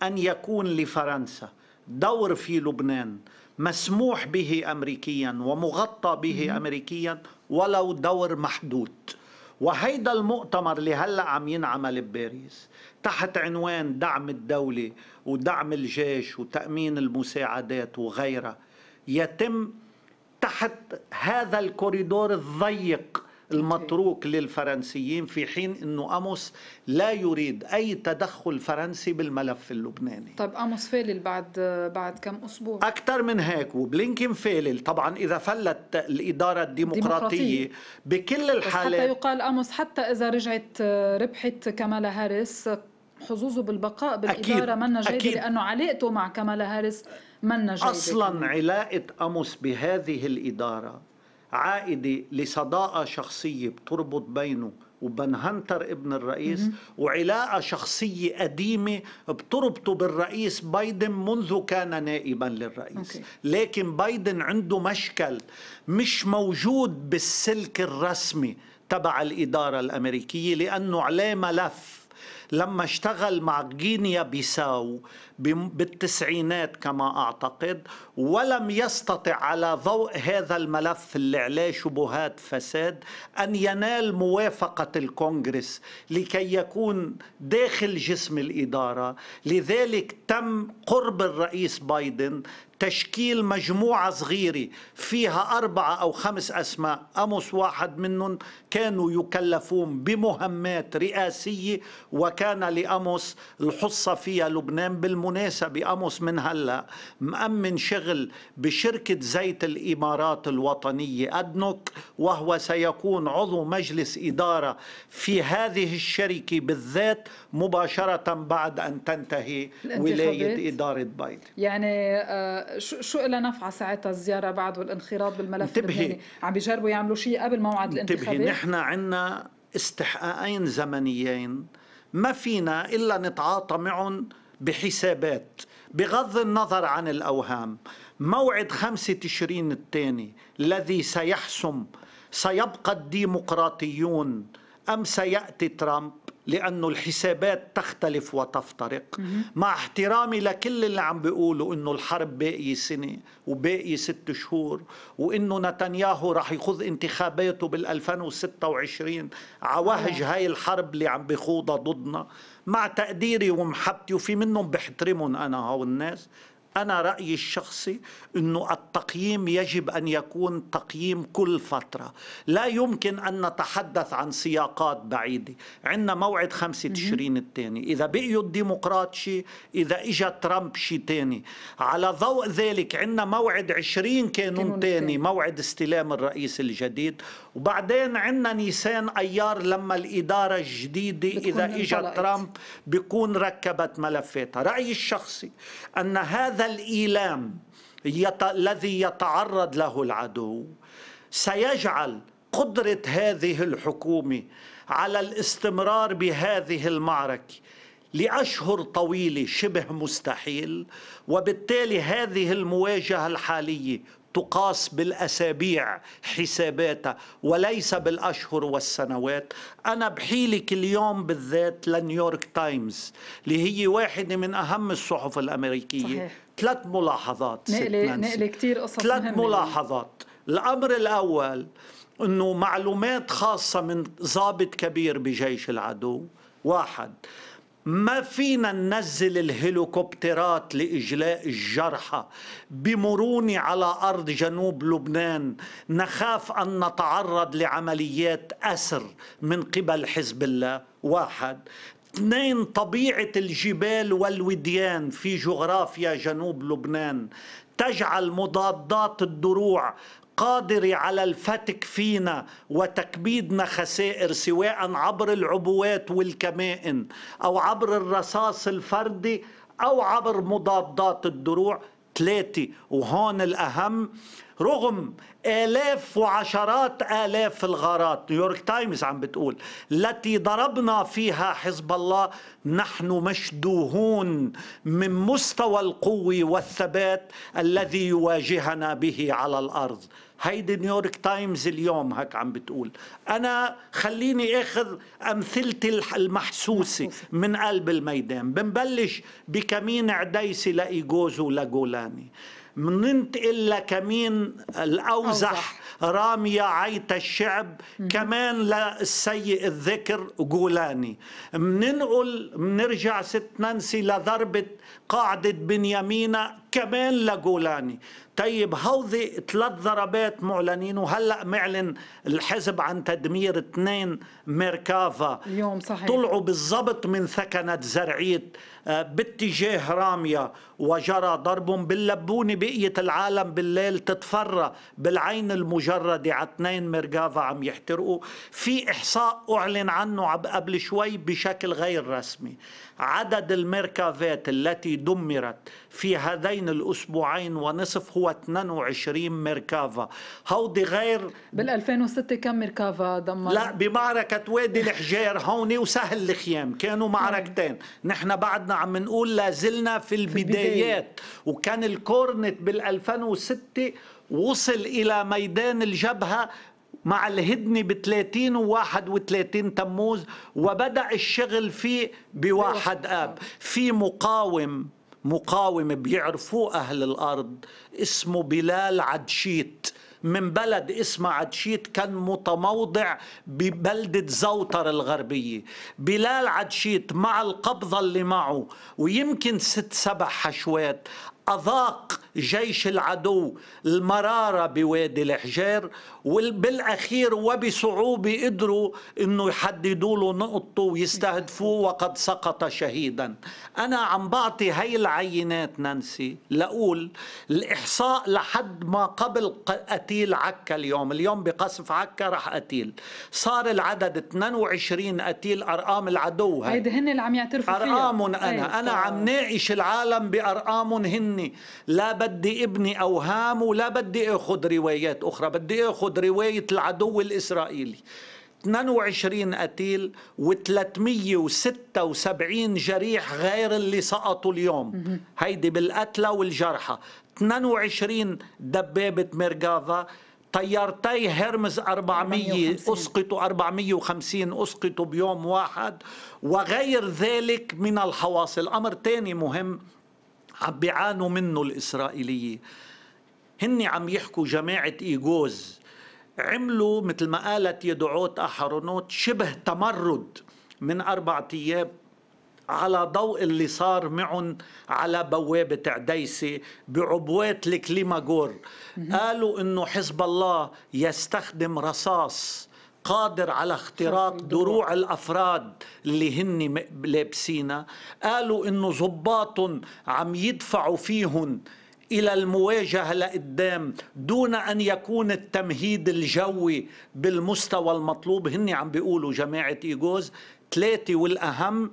أن يكون لفرنسا دور في لبنان مسموح به أمريكيا ومغطى به أمريكيا ولو دور محدود وهيدا المؤتمر اللي هلا عم ينعمل بباريس تحت عنوان دعم الدولة ودعم الجيش وتأمين المساعدات وغيرها يتم تحت هذا الكوريدور الضيق المتروك إيه. للفرنسيين في حين انه اموس لا يريد اي تدخل فرنسي بالملف اللبناني طيب اموس فالل بعد بعد كم اسبوع اكثر من هيك وبلينكن فيلل طبعا اذا فلت الاداره الديمقراطيه بكل الحالات حتى يقال اموس حتى اذا رجعت ربحت كمالا هاريس حظوظه بالبقاء بالإدارة منا جيدة أكيد لأنه علاقته مع كمالا هاريس منا جيدة أصلا علاقة أموس بهذه الإدارة عائدة لصداقة شخصية بتربط بينه وبن هنتر ابن الرئيس مم. وعلاقة شخصية قديمة بتربطه بالرئيس بايدن منذ كان نائبا للرئيس أوكي. لكن بايدن عنده مشكل مش موجود بالسلك الرسمي تبع الإدارة الأمريكية لأنه عليه ملف لما اشتغل مع جينيا بيساو بالتسعينات كما أعتقد ولم يستطع على ضوء هذا الملف اللي عليه شبهات فساد أن ينال موافقة الكونغرس لكي يكون داخل جسم الإدارة لذلك تم قرب الرئيس بايدن تشكيل مجموعة صغيرة فيها أربعة أو خمس أسماء أمس واحد منهم كانوا يكلفون بمهمات رئاسية وكان لأمس الحصة فيها لبنان بالمناسبة أمس من هلأ مأمن شغل بشركة زيت الإمارات الوطنية أدنوك وهو سيكون عضو مجلس إدارة في هذه الشركة بالذات مباشرة بعد أن تنتهي ولاية إدارة بايدن يعني آه، شو شو لها نفعه ساعتها الزياره بعد والانخراط بالملف اللي عم بيجربوا يعملوا شيء قبل موعد الانتخابات انتبهي نحن عندنا استحقاقين زمنيين ما فينا الا نتعاطى معهم بحسابات بغض النظر عن الاوهام موعد 5 تشرين الثاني الذي سيحسم سيبقى الديمقراطيون ام سياتي ترامب لأنه الحسابات تختلف وتفترق مع احترامي لكل اللي عم بيقولوا أنه الحرب باقي سنة وباقي ست شهور وأنه نتنياهو رح يخوض انتخاباته بال2026 عوهج آه. هاي الحرب اللي عم بيخوضها ضدنا مع تقديري ومحبتي وفي منهم بحترمهم أنا هاو الناس أنا رأيي الشخصي أنه التقييم يجب أن يكون تقييم كل فترة لا يمكن أن نتحدث عن سياقات بعيدة عندنا موعد 5 تشرين الثاني إذا بقيوا الديمقراط شيء إذا إجا ترامب شيء ثاني على ضوء ذلك عندنا موعد 20 كانون ثاني موعد استلام الرئيس الجديد وبعدين عندنا نيسان ايار لما الاداره الجديده اذا اجى ترامب بيكون ركبت ملفاتها رايي الشخصي ان هذا الايلام يت... الذي يتعرض له العدو سيجعل قدره هذه الحكومه على الاستمرار بهذه المعركه لاشهر طويله شبه مستحيل وبالتالي هذه المواجهه الحاليه تقاس بالاسابيع حساباتها وليس بالاشهر والسنوات انا بحيلك اليوم بالذات لنيويورك تايمز اللي هي واحده من اهم الصحف الامريكيه صحيح. ثلاث ملاحظات نقلة نقلي كثير قصص ثلاث ملاحظات الامر الاول انه معلومات خاصه من ضابط كبير بجيش العدو واحد ما فينا ننزل الهليكوبترات لإجلاء الجرحى بمرونة على أرض جنوب لبنان نخاف أن نتعرض لعمليات أسر من قبل حزب الله واحد اثنين طبيعة الجبال والوديان في جغرافيا جنوب لبنان تجعل مضادات الدروع قادر على الفتك فينا وتكبيدنا خسائر سواء عبر العبوات والكمائن او عبر الرصاص الفردي او عبر مضادات الدروع ثلاثه وهون الاهم رغم آلاف وعشرات آلاف الغارات نيويورك تايمز عم بتقول التي ضربنا فيها حزب الله نحن مشدوهون من مستوى القوة والثبات الذي يواجهنا به على الأرض هيدي نيويورك تايمز اليوم هك عم بتقول أنا خليني أخذ أمثلتي المحسوسة من قلب الميدان بنبلش بكمين عديسي لإيجوزو لجولاني مننتقل لكمين الأوزح رامية عيت الشعب كمان للسيء الذكر جولاني مننقل منرجع ست نانسي لضربة قاعدة بنيامينا كمان لجولاني طيب هوذي ثلاث ضربات معلنين وهلا معلن الحزب عن تدمير اثنين ميركافا اليوم صحيح طلعوا بالضبط من ثكنة زرعيت آه، باتجاه راميا وجرى ضربهم باللبونة بقية العالم بالليل تتفرى بالعين المجردة على اثنين ميركافا عم يحترقوا في إحصاء أعلن عنه قبل شوي بشكل غير رسمي عدد الميركافات التي دمرت في هذين الأسبوعين ونصف هو 22 ميركافا هودي غير بال 2006 كم ميركافا دمر؟ لا بمعركة وادي الحجير هون وسهل الخيام كانوا نعم. معركتين نحن بعدنا عم نقول لازلنا في البدايات وكان الكورنت بال 2006 وصل إلى ميدان الجبهة مع الهدنة ب 30 و 31 تموز وبدأ الشغل فيه بواحد آب في مقاوم مقاومة بيعرفوه أهل الأرض اسمه بلال عدشيت من بلد اسمه عدشيت كان متموضع ببلدة زوتر الغربية بلال عدشيت مع القبضة اللي معه ويمكن ست سبع حشوات أذاق جيش العدو المرارة بوادي الحجير وبالأخير وبصعوبة قدروا أنه يحددوا له نقطه ويستهدفوه وقد سقط شهيدا أنا عم بعطي هاي العينات نانسي لأقول الإحصاء لحد ما قبل قتيل عكا اليوم اليوم بقصف عكا رح قتيل صار العدد 22 قتيل أرقام العدو هيدي هن اللي عم يعترفوا فيها أرقامهم أنا طيب، أنا عم طيب. ناقش العالم بأرقامهم هن لا بدي ابني أوهام ولا بدي أخذ روايات أخرى بدي أخذ رواية العدو الإسرائيلي 22 قتيل و376 جريح غير اللي سقطوا اليوم هيدي بالقتلى والجرحى 22 دبابة ميرغافا طيارتي هرمز 400 اسقطوا 450 اسقطوا بيوم واحد وغير ذلك من الحواصل امر ثاني مهم عم بيعانوا منه الإسرائيلية هن عم يحكوا جماعة إيجوز عملوا مثل ما قالت يدعوت أحرونوت شبه تمرد من أربع أيام على ضوء اللي صار معهم على بوابة عديسة بعبوات الكليماغور قالوا أنه حزب الله يستخدم رصاص قادر على اختراق دروع الافراد اللي هن لابسينها قالوا انه ضباط عم يدفعوا فيهم الى المواجهه لقدام دون ان يكون التمهيد الجوي بالمستوى المطلوب هن عم بيقولوا جماعه ايجوز ثلاثه والاهم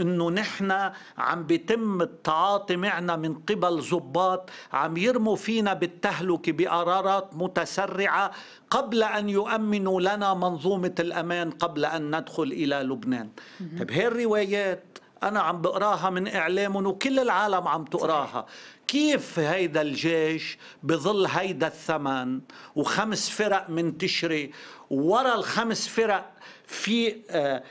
انه نحن عم بيتم التعاطي معنا من قبل ضباط عم يرموا فينا بالتهلكه بقرارات متسرعه قبل ان يؤمنوا لنا منظومه الامان قبل ان ندخل الى لبنان. طيب هي الروايات انا عم بقراها من اعلامهم وكل العالم عم تقراها كيف هيدا الجيش بظل هيدا الثمن وخمس فرق منتشره ورا الخمس فرق في آه،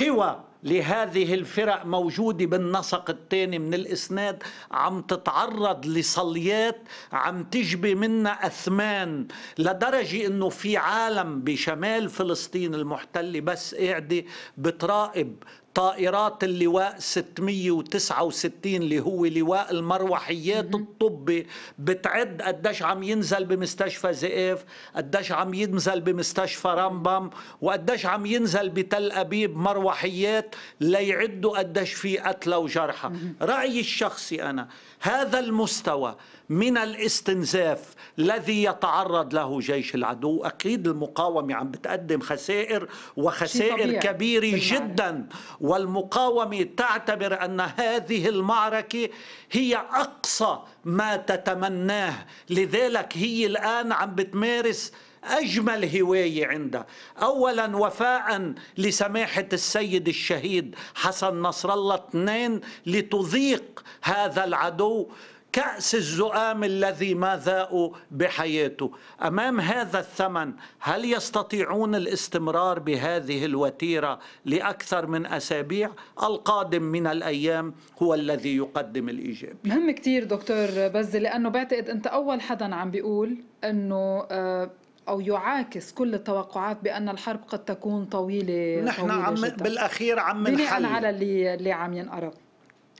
قوى لهذه الفرق موجودة بالنسق الثاني من الإسناد عم تتعرض لصليات عم تجبي منا أثمان لدرجة أنه في عالم بشمال فلسطين المحتلة بس قاعدة بتراقب طائرات اللواء 669 اللي هو لواء المروحيات الطبي بتعد قديش عم ينزل بمستشفى زئيف قديش عم ينزل بمستشفى رامبام وقديش عم ينزل بتل أبيب مروحيات ليعدوا قديش في قتلى وجرحى رأيي الشخصي أنا هذا المستوى من الاستنزاف الذي يتعرض له جيش العدو أكيد المقاومة عم بتقدم خسائر وخسائر كبيرة جدا والمقاومة تعتبر أن هذه المعركة هي أقصى ما تتمناه لذلك هي الآن عم بتمارس أجمل هواية عندها أولا وفاء لسماحة السيد الشهيد حسن نصر الله اثنين لتذيق هذا العدو كأس الزؤام الذي ما ذاقوا بحياته أمام هذا الثمن هل يستطيعون الاستمرار بهذه الوتيرة لأكثر من أسابيع القادم من الأيام هو الذي يقدم الإيجاب مهم كتير دكتور بز لأنه بعتقد أنت أول حدا عم بيقول أنه آه، أو يعاكس كل التوقعات بأن الحرب قد تكون طويلة نحن طويلة عم جدا. بالأخير عم نحل بناء على اللي, اللي عم ينقرأ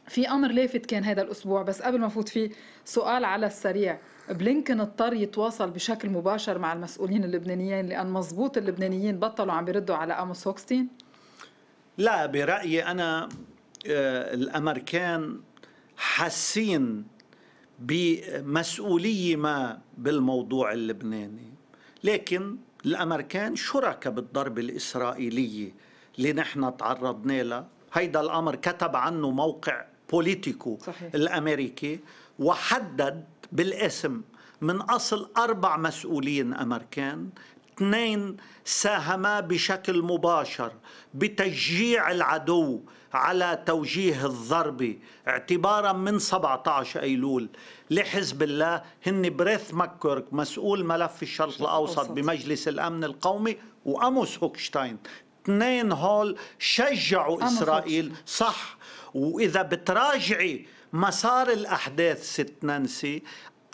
في أمر لافت كان هذا الأسبوع بس قبل ما فوت فيه سؤال على السريع بلينكن اضطر يتواصل بشكل مباشر مع المسؤولين اللبنانيين لأن مظبوط اللبنانيين بطلوا عم بيردوا على أموس هوكستين لا برأيي أنا آه، الأمريكان حاسين بمسؤولية ما بالموضوع اللبناني لكن الأمريكان شركة بالضربة الإسرائيلية اللي نحن تعرضنا لها هيدا الأمر كتب عنه موقع بوليتيكو صحيح. الأمريكي وحدد بالاسم من أصل أربع مسؤولين أمريكان اثنين ساهما بشكل مباشر بتشجيع العدو على توجيه الضرب اعتبارا من 17 أيلول لحزب الله هن بريث ماكورك مسؤول ملف الشرق الأوسط بمجلس الأمن القومي وأموس هوكشتاين اثنين هول شجعوا إسرائيل صح وإذا بتراجعي مسار الأحداث ست نانسي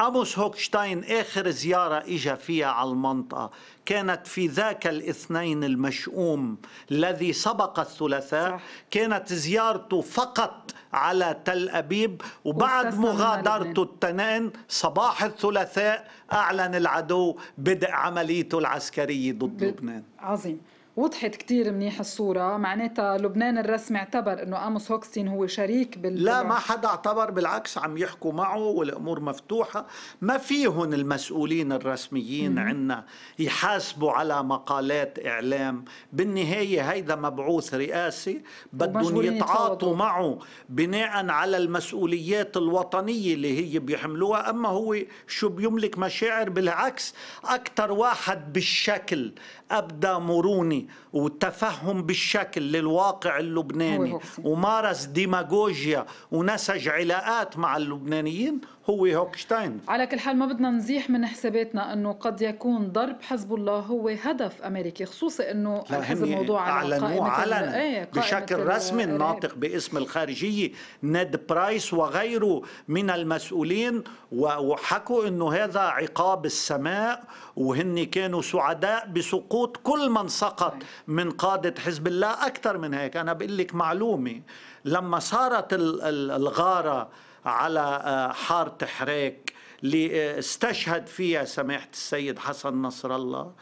أموس هوكشتاين آخر زيارة إجا فيها على المنطقة كانت في ذاك الاثنين المشؤوم الذي سبق الثلاثاء صح. كانت زيارته فقط على تل أبيب وبعد مغادرته التنان صباح الثلاثاء أعلن العدو بدء عمليته العسكرية ضد لبنان عظيم وضحت كتير منيح الصورة معناتها لبنان الرسمي اعتبر انه اموس هوكستين هو شريك بال لا ما حدا اعتبر بالعكس عم يحكوا معه والامور مفتوحة ما فيهم المسؤولين الرسميين عنا يحاسبوا على مقالات اعلام بالنهاية هيدا مبعوث رئاسي بدهم يتعاطوا معه بناء على المسؤوليات الوطنية اللي هي بيحملوها اما هو شو بيملك مشاعر بالعكس اكثر واحد بالشكل أبدى مرونة وتفهم بالشكل للواقع اللبناني ومارس ديماغوجيا ونسج علاقات مع اللبنانيين هو هوكشتاين على كل حال ما بدنا نزيح من حساباتنا انه قد يكون ضرب حزب الله هو هدف امريكي خصوصا انه الحزب موضوع على اعلنوه علنا إيه، بشكل رسمي الناطق إيه. باسم الخارجيه نيد برايس وغيره من المسؤولين وحكوا انه هذا عقاب السماء وهن كانوا سعداء بسقوط كل من سقط من قاده حزب الله اكثر من هيك انا بقول لك معلومه لما صارت الغاره على آه، حار تحريك اللي استشهد فيها سماحة السيد حسن نصر الله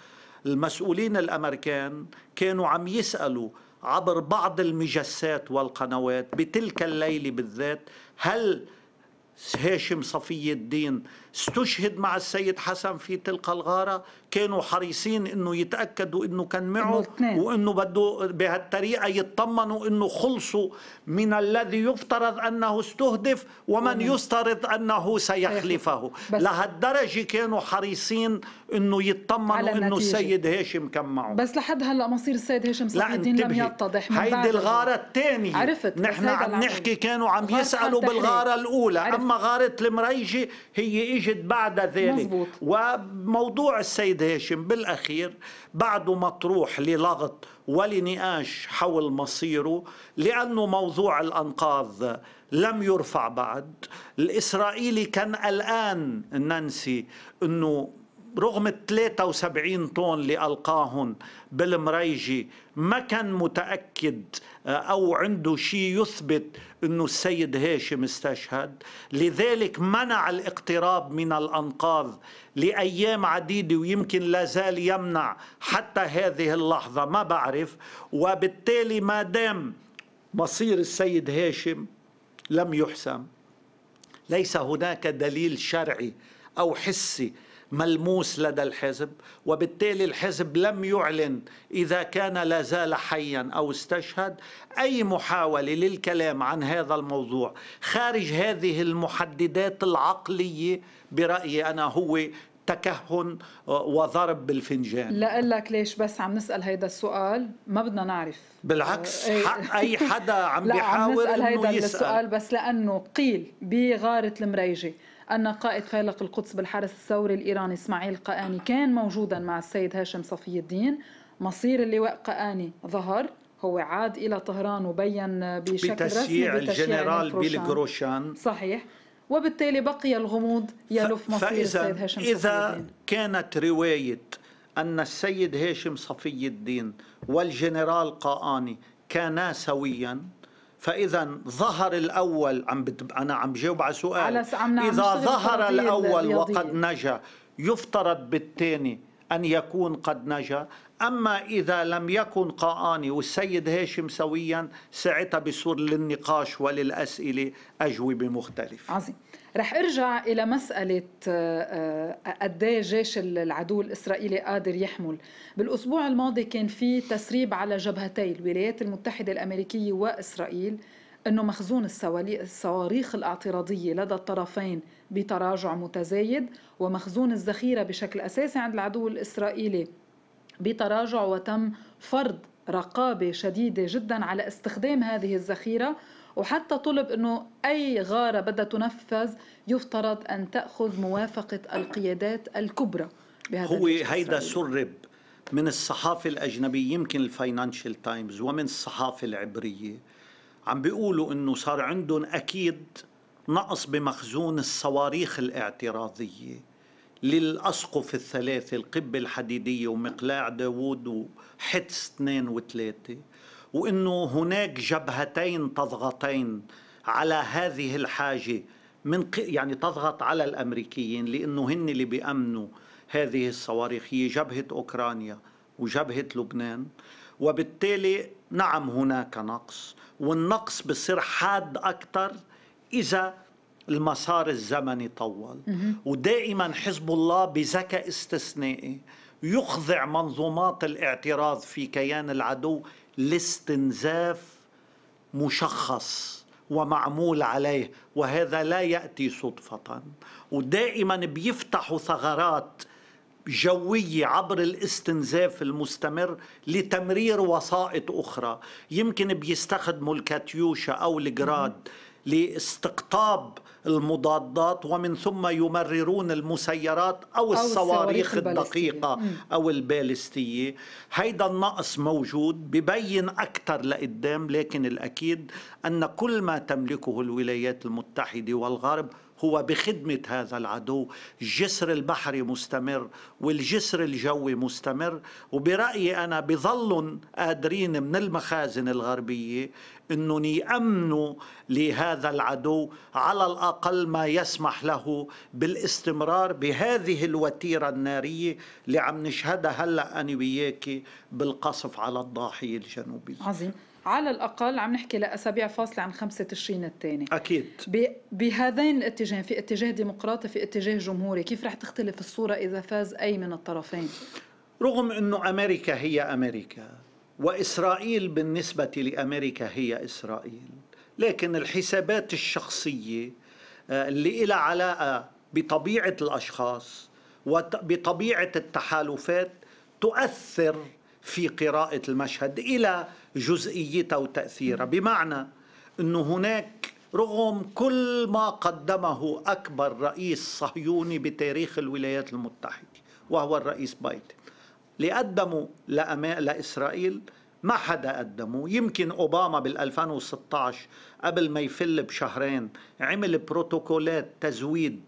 المسؤولين الأمريكان كانوا عم يسألوا عبر بعض المجسات والقنوات بتلك الليلة بالذات هل هاشم صفي الدين استشهد مع السيد حسن في تلك الغارة كانوا حريصين انه يتأكدوا انه كان معه وانه بده بهالطريقة يطمنوا انه خلصوا من الذي يفترض انه استهدف ومن يفترض انه سيخلفه لهالدرجة كانوا حريصين انه يطمنوا انه السيد هاشم كان معه بس لحد هلا مصير السيد هاشم صلاح الدين لم يتضح هيدي الغارة الثانية عرفت نحن عم نحكي كانوا عم يسألوا بالغارة الأولى أما غارة المريجة هي إجي يجد بعد ذلك مزبوط. وموضوع السيد هاشم بالأخير بعده مطروح للغط ولنقاش حول مصيره لأنه موضوع الأنقاض لم يرفع بعد الإسرائيلي كان الآن ننسي أنه رغم 73 طن اللي ألقاهن بالمريجي ما كان متأكد آه، أو عنده شيء يثبت أنه السيد هاشم استشهد لذلك منع الاقتراب من الأنقاض لأيام عديدة ويمكن لازال يمنع حتى هذه اللحظة ما بعرف وبالتالي ما دام مصير السيد هاشم لم يحسم ليس هناك دليل شرعي أو حسي ملموس لدى الحزب وبالتالي الحزب لم يعلن إذا كان لا زال حيا أو استشهد أي محاولة للكلام عن هذا الموضوع خارج هذه المحددات العقلية برأيي أنا هو تكهن آه، وضرب بالفنجان لا اقول لك ليش بس عم نسال هيدا السؤال ما بدنا نعرف بالعكس آه، إيه. حق اي حدا عم بيحاول لا عم نسال هيدا يسأل. السؤال بس لانه قيل بغاره المريجه أن قائد فيلق القدس بالحرس الثوري الإيراني إسماعيل قاني كان موجودا مع السيد هاشم صفي الدين مصير اللواء قاني ظهر هو عاد إلى طهران وبين بشكل بتشييع رسمي بتشييع الجنرال بيل جروشان صحيح وبالتالي بقي الغموض يلف مصير السيد هاشم صفي الدين إذا كانت رواية أن السيد هاشم صفي الدين والجنرال قاني كانا سويا فاذا ظهر الاول عم بت... انا عم جاوب على سؤال على س... عم اذا ظهر الاول الرياضية. وقد نجا يفترض بالثاني ان يكون قد نجا اما اذا لم يكن قاني والسيد هاشم سويا ساعتها بصور للنقاش وللاسئله اجوبه مختلفه عظيم رح ارجع الى مساله آه، آه، قد إيه جيش العدو الاسرائيلي قادر يحمل بالاسبوع الماضي كان في تسريب على جبهتي الولايات المتحده الامريكيه واسرائيل انه مخزون الصواريخ الاعتراضيه لدى الطرفين بتراجع متزايد ومخزون الذخيره بشكل اساسي عند العدو الاسرائيلي بتراجع وتم فرض رقابه شديده جدا على استخدام هذه الذخيره وحتى طلب أنه أي غارة بدها تنفذ يفترض أن تأخذ موافقة القيادات الكبرى بهذا هو هيدا سرب من الصحافة الأجنبية يمكن الفاينانشال تايمز ومن الصحافة العبرية عم بيقولوا أنه صار عندهم أكيد نقص بمخزون الصواريخ الاعتراضية للأسقف الثلاثة القبة الحديدية ومقلاع داوود وحدس اثنين وثلاثة وانه هناك جبهتين تضغطين على هذه الحاجه من يعني تضغط على الامريكيين لانه هن اللي بيامنوا هذه الصواريخ هي جبهه اوكرانيا وجبهه لبنان وبالتالي نعم هناك نقص والنقص بصير حاد اكثر اذا المسار الزمني طول ودائما حزب الله بذكاء استثنائي يخضع منظومات الاعتراض في كيان العدو لاستنزاف مشخص ومعمول عليه وهذا لا ياتي صدفه ودائما بيفتحوا ثغرات جوية عبر الاستنزاف المستمر لتمرير وسائط أخرى يمكن بيستخدموا الكاتيوشا أو الجراد لاستقطاب المضادات ومن ثم يمررون المسيرات أو, أو الصواريخ الدقيقة أو البالستية هيدا النقص موجود ببين أكثر لقدام لكن الأكيد أن كل ما تملكه الولايات المتحدة والغرب هو بخدمة هذا العدو الجسر البحري مستمر والجسر الجوي مستمر وبرأيي أنا بظلهم قادرين من المخازن الغربية أنهم يأمنوا لهذا العدو على الأقل ما يسمح له بالاستمرار بهذه الوتيرة النارية اللي عم نشهدها هلأ أنا وياكي بالقصف على الضاحية الجنوبية عظيم على الاقل عم نحكي لاسابيع فاصله عن 5 تشرين الثاني اكيد بهذين الاتجاهين في اتجاه ديمقراطي في اتجاه جمهوري كيف رح تختلف الصوره اذا فاز اي من الطرفين رغم انه امريكا هي امريكا واسرائيل بالنسبه لامريكا هي اسرائيل لكن الحسابات الشخصيه آه، اللي لها علاقه بطبيعه الاشخاص وبطبيعه التحالفات تؤثر في قراءة المشهد إلى جزئيته وتأثيره بمعنى أنه هناك رغم كل ما قدمه أكبر رئيس صهيوني بتاريخ الولايات المتحدة وهو الرئيس بايدن لقدموا لإسرائيل ما حدا قدمه يمكن أوباما بال2016 قبل ما يفل بشهرين عمل بروتوكولات تزويد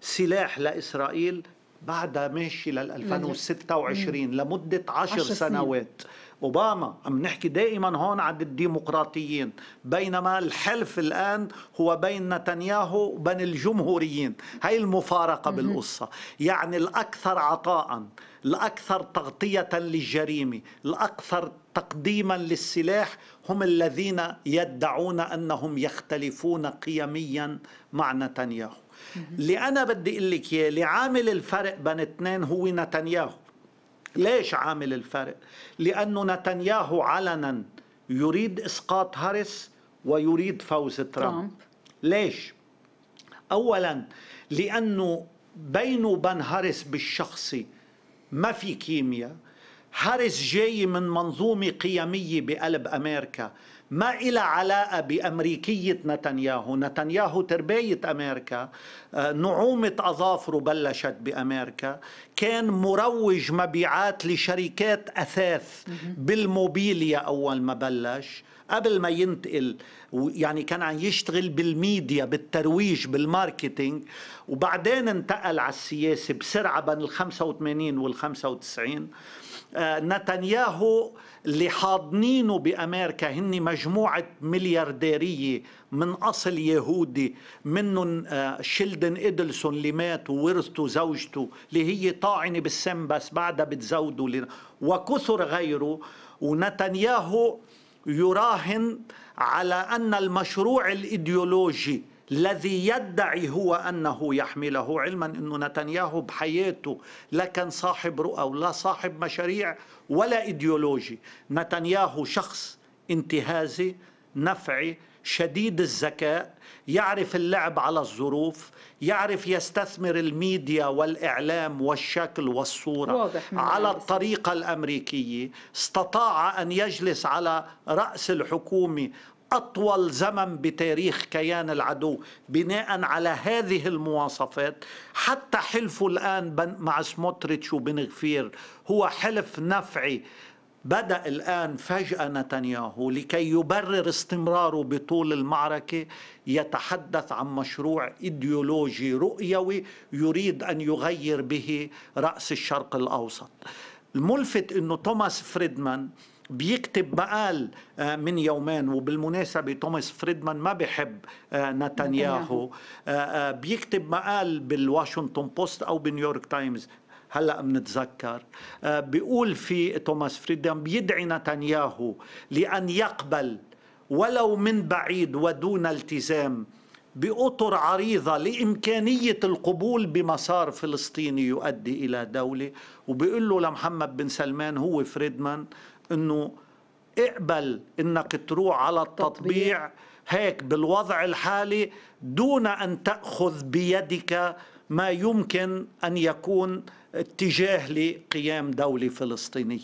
سلاح لإسرائيل بعدها ماشي لل 2026 لمده 10 سنوات اوباما عم نحكي دائما هون عن الديمقراطيين بينما الحلف الان هو بين نتنياهو وبين الجمهوريين هاي المفارقه بالقصه يعني الاكثر عطاء الاكثر تغطيه للجريمه الاكثر تقديما للسلاح هم الذين يدعون انهم يختلفون قيميا مع نتنياهو اللي انا بدي اقول لك اياه اللي عامل الفرق بين اثنين هو نتنياهو ليش عامل الفرق لانه نتنياهو علنا يريد اسقاط هاريس ويريد فوز ترامب ليش اولا لانه بينه وبين هاريس بالشخصي ما في كيمياء حرس جاي من منظومة قيمية بقلب أمريكا ما إلى علاقة بأمريكية نتنياهو نتنياهو تربية أمريكا آه، نعومة أظافره بلشت بأمريكا كان مروج مبيعات لشركات أثاث بالموبيليا أول ما بلش قبل ما ينتقل يعني كان عم يشتغل بالميديا بالترويج بالماركتينج وبعدين انتقل على السياسة بسرعة بين ال 85 وال 95 آه، نتنياهو اللي حاضنينه بأمريكا هن مجموعة مليارديرية من أصل يهودي منهم آه، شيلدن إدلسون اللي مات وورثته زوجته اللي هي طاعنة بالسم بس بعدها بتزوده وكثر غيره ونتنياهو يراهن على أن المشروع الإيديولوجي الذي يدعي هو أنه يحمله علما أنه نتنياهو بحياته لا كان صاحب رؤى ولا صاحب مشاريع ولا إيديولوجي نتنياهو شخص انتهازي نفعي شديد الذكاء يعرف اللعب على الظروف يعرف يستثمر الميديا والإعلام والشكل والصورة واضح على الطريقة الأمريكية استطاع أن يجلس على رأس الحكومة أطول زمن بتاريخ كيان العدو بناء على هذه المواصفات حتى حلفه الآن مع سموتريتش وبنغفير هو حلف نفعي بدأ الآن فجأة نتنياهو لكي يبرر استمراره بطول المعركة يتحدث عن مشروع إيديولوجي رؤيوي يريد أن يغير به رأس الشرق الأوسط الملفت أنه توماس فريدمان بيكتب مقال آه، من يومين وبالمناسبة توماس فريدمان ما بحب آه، نتنياهو آه، بيكتب مقال بالواشنطن بوست أو بنيويورك تايمز هلا بنتذكر بيقول في توماس فريدمان بيدعي نتنياهو لأن يقبل ولو من بعيد ودون التزام بأطر عريضة لإمكانية القبول بمسار فلسطيني يؤدي إلى دولة وبيقول له لمحمد بن سلمان هو فريدمان انه اقبل انك تروح على التطبيع هيك بالوضع الحالي دون ان تاخذ بيدك ما يمكن ان يكون اتجاه لقيام دولة فلسطينية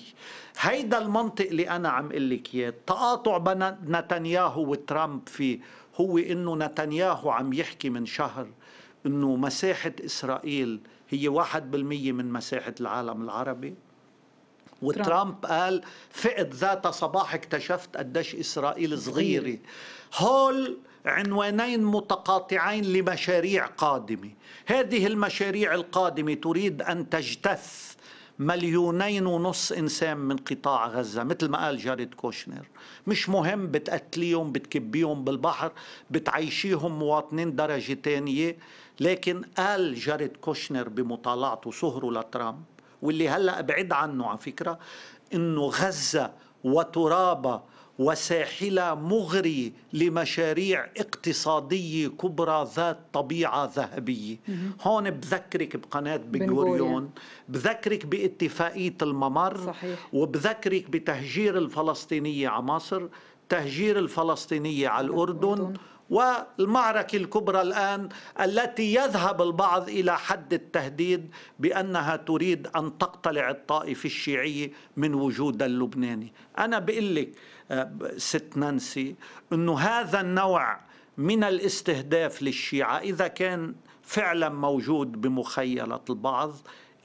هيدا المنطق اللي أنا عم لك إياه تقاطع بين نتنياهو وترامب فيه هو إنه نتنياهو عم يحكي من شهر إنه مساحة إسرائيل هي واحد بالمية من مساحة العالم العربي وترامب قال فقد ذات صباح اكتشفت قديش إسرائيل صغيرة هول عنوانين متقاطعين لمشاريع قادمة هذه المشاريع القادمة تريد أن تجتث مليونين ونص إنسان من قطاع غزة مثل ما قال جاريد كوشنر مش مهم بتقتليهم بتكبيهم بالبحر بتعيشيهم مواطنين درجة ثانيه لكن قال جاريد كوشنر بمطالعته صهره لترامب واللي هلا بعيد عنه على فكره انه غزه وترابها وساحلة مغري لمشاريع اقتصادية كبرى ذات طبيعة ذهبية هون بذكرك بقناة بنغوريون بذكرك باتفاقية الممر صحيح. وبذكرك بتهجير الفلسطينية على مصر تهجير الفلسطينية على الأردن والمعركة الكبرى الآن التي يذهب البعض إلى حد التهديد بأنها تريد أن تقتلع الطائفة الشيعية من وجودها اللبناني أنا بقول لك آه، ست نانسي أنه هذا النوع من الاستهداف للشيعة إذا كان فعلا موجود بمخيلة البعض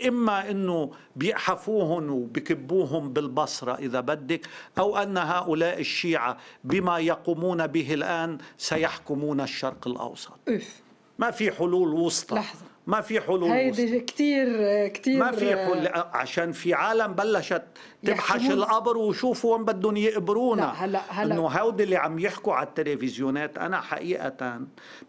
إما أنه بيقحفوهم وبكبوهم بالبصرة إذا بدك أو أن هؤلاء الشيعة بما يقومون به الآن سيحكمون الشرق الأوسط أوف. ما في حلول وسطى لحظة ما في حلول هيدي كثير كثير ما في حل... عشان في عالم بلشت تبحش القبر وشوفوا وين بدهم يقبرونا هلا هلا انه هودي اللي عم يحكوا على التلفزيونات انا حقيقه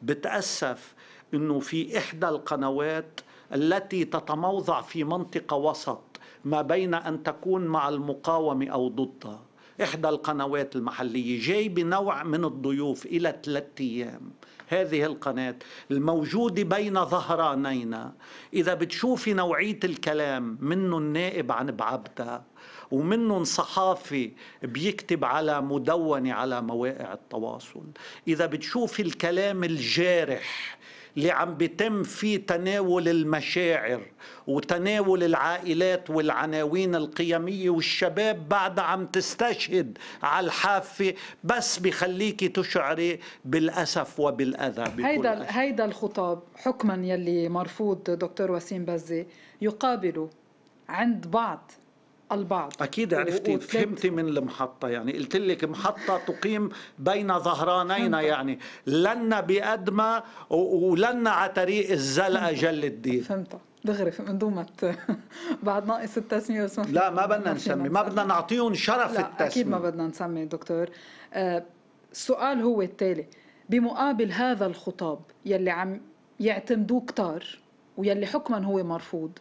بتاسف انه في احدى القنوات التي تتموضع في منطقه وسط ما بين ان تكون مع المقاومه او ضدها إحدى القنوات المحلية جاي بنوع من الضيوف إلى ثلاثة أيام هذه القناة الموجودة بين ظهرانينا إذا بتشوفي نوعية الكلام منه النائب عن بعبدة ومنه صحافي بيكتب على مدونة على مواقع التواصل إذا بتشوفي الكلام الجارح اللي عم بيتم فيه تناول المشاعر وتناول العائلات والعناوين القيمية والشباب بعد عم تستشهد على الحافة بس بخليكي تشعري بالأسف وبالأذى هيدا, هيدا الخطاب حكما يلي مرفوض دكتور وسيم بزي يقابل عند بعض البعض اكيد عرفتي فهمتي من المحطه يعني قلت لك محطه تقيم بين ظهرانينا يعني لنا بأدمى ولنا على طريق الزلقه جل الدين فهمتها دغري من دون ما بعد ناقص التسميه بس لا ما بدنا نسمي ما بدنا نعطيهم شرف لا التسميه اكيد ما بدنا نسمي دكتور السؤال آه، هو التالي بمقابل هذا الخطاب يلي عم يعتمدوه كتار ويلي حكما هو مرفوض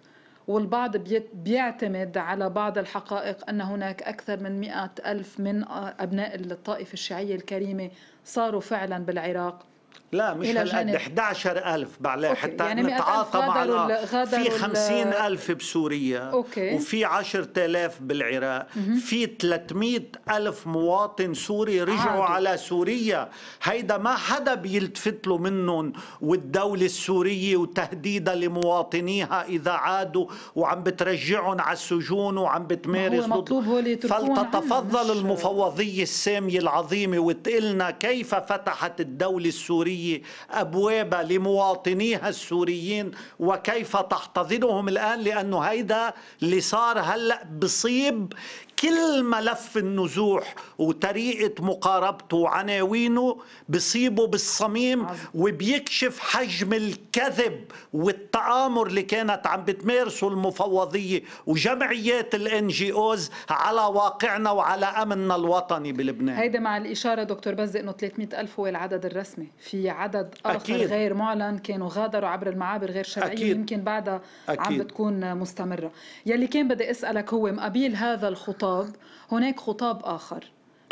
والبعض بيعتمد على بعض الحقائق أن هناك أكثر من مئة ألف من أبناء الطائفة الشيعية الكريمة صاروا فعلا بالعراق لا مش هالقد 11000 بعليه حتى يعني نتعاطى مع ال... في 50000 بسوريا أوكي. وفي 10000 بالعراق في 300000 مواطن سوري رجعوا عادل. على سوريا هيدا ما حدا بيلتفت له منهم والدولة السورية وتهديدها لمواطنيها إذا عادوا وعم بترجعهم على السجون وعم بتمارس فلتتفضل المفوضية السامية العظيمة وتقلنا كيف فتحت الدولة السورية الدوليه أبواب لمواطنيها السوريين وكيف تحتضنهم الآن لأنه هيدا اللي صار هلأ بصيب كل ملف النزوح وطريقة مقاربته وعناوينه بصيبه بالصميم وبيكشف حجم الكذب والتآمر اللي كانت عم بتمارسه المفوضية وجمعيات الان جي اوز على واقعنا وعلى أمننا الوطني بلبنان هيدا مع الإشارة دكتور بز إنه 300 ألف هو العدد الرسمي في عدد آخر غير معلن كانوا غادروا عبر المعابر غير شرعية أكيد. يمكن بعدها أكيد. عم بتكون مستمرة يلي كان بدي أسألك هو مقابيل هذا الخطاب الخطاب هناك خطاب آخر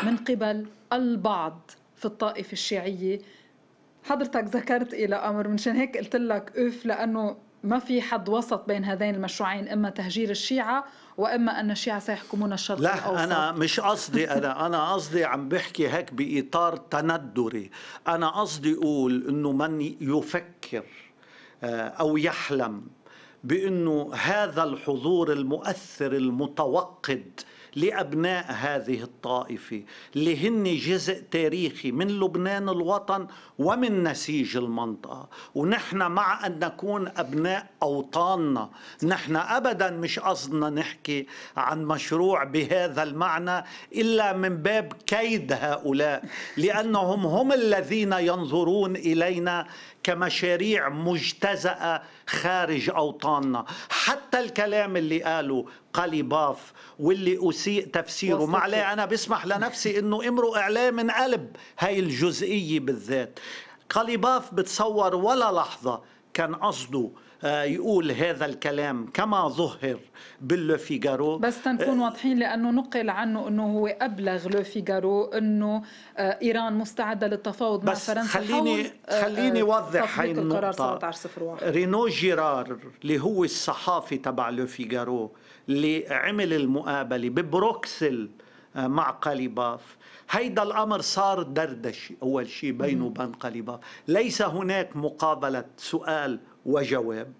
من قبل البعض في الطائفة الشيعية حضرتك ذكرت إلى أمر منشان هيك قلت لك أوف لأنه ما في حد وسط بين هذين المشروعين اما تهجير الشيعه واما ان الشيعه سيحكمون الشرق لا الاوسط انا مش قصدي انا انا قصدي عم بحكي هيك باطار تندري انا قصدي اقول انه من يفكر آه، او يحلم بانه هذا الحضور المؤثر المتوقد لأبناء هذه الطائفة اللي هن جزء تاريخي من لبنان الوطن ومن نسيج المنطقة ونحن مع أن نكون أبناء أوطاننا نحن أبدا مش قصدنا نحكي عن مشروع بهذا المعنى إلا من باب كيد هؤلاء لأنهم هم الذين ينظرون إلينا كمشاريع مجتزأة خارج أوطاننا حتى الكلام اللي قالوا باف واللي اسيء تفسيره ما عليه انا بسمح لنفسي انه امروا إعلام من قلب هاي الجزئيه بالذات باف بتصور ولا لحظه كان قصده آه، يقول هذا الكلام كما ظهر باللو فيجارو بس تنكون آه، واضحين لانه نقل عنه انه هو ابلغ لو فيجارو انه آه، ايران مستعده للتفاوض مع فرنسا خليني خليني اوضح هاي النقطه رينو جيرار اللي هو الصحافي تبع لو فيجارو اللي عمل المقابله ببروكسل آه، مع قليباف هيدا الامر صار دردش اول شيء بينه وبين قليباف ليس هناك مقابله سؤال وجواب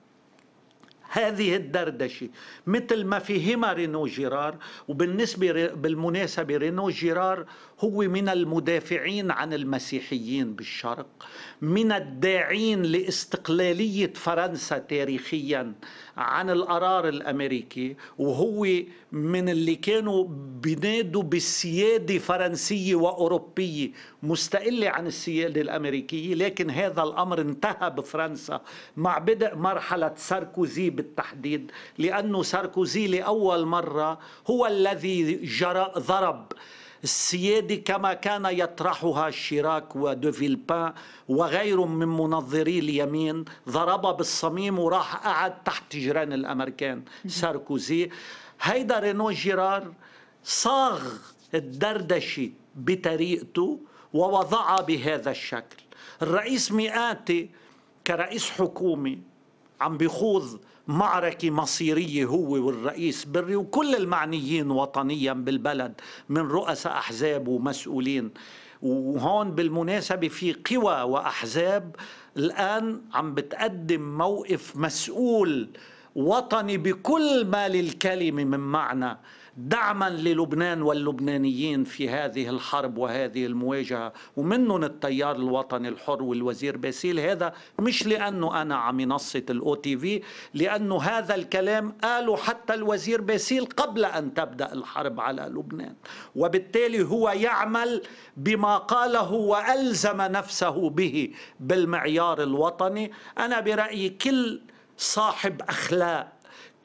هذه الدردشة مثل ما فيهما رينو جيرار وبالنسبة بالمناسبة رينو جيرار هو من المدافعين عن المسيحيين بالشرق من الداعين لاستقلالية فرنسا تاريخيا عن القرار الأمريكي وهو من اللي كانوا بينادوا بالسيادة فرنسية وأوروبية مستقلة عن السيادة الأمريكية لكن هذا الأمر انتهى بفرنسا مع بدء مرحلة ساركوزي بالتحديد لأنه ساركوزي لأول مرة هو الذي جرى ضرب السيادة كما كان يطرحها شيراك ودوفيلبان وغير من منظري اليمين ضربها بالصميم وراح قعد تحت جيران الأمريكان ساركوزي هيدا رينو جيرار صاغ الدردشة بطريقته ووضعها بهذا الشكل الرئيس مئاتي كرئيس حكومة عم بيخوض معركة مصيرية هو والرئيس بري وكل المعنيين وطنيا بالبلد من رؤساء أحزاب ومسؤولين وهون بالمناسبة في قوى وأحزاب الآن عم بتقدم موقف مسؤول وطني بكل ما للكلمة من معنى دعما للبنان واللبنانيين في هذه الحرب وهذه المواجهة ومنهم التيار الوطني الحر والوزير باسيل هذا مش لأنه أنا عم منصة الأو تي في لأنه هذا الكلام قاله حتى الوزير باسيل قبل أن تبدأ الحرب على لبنان وبالتالي هو يعمل بما قاله وألزم نفسه به بالمعيار الوطني أنا برأيي كل صاحب اخلاق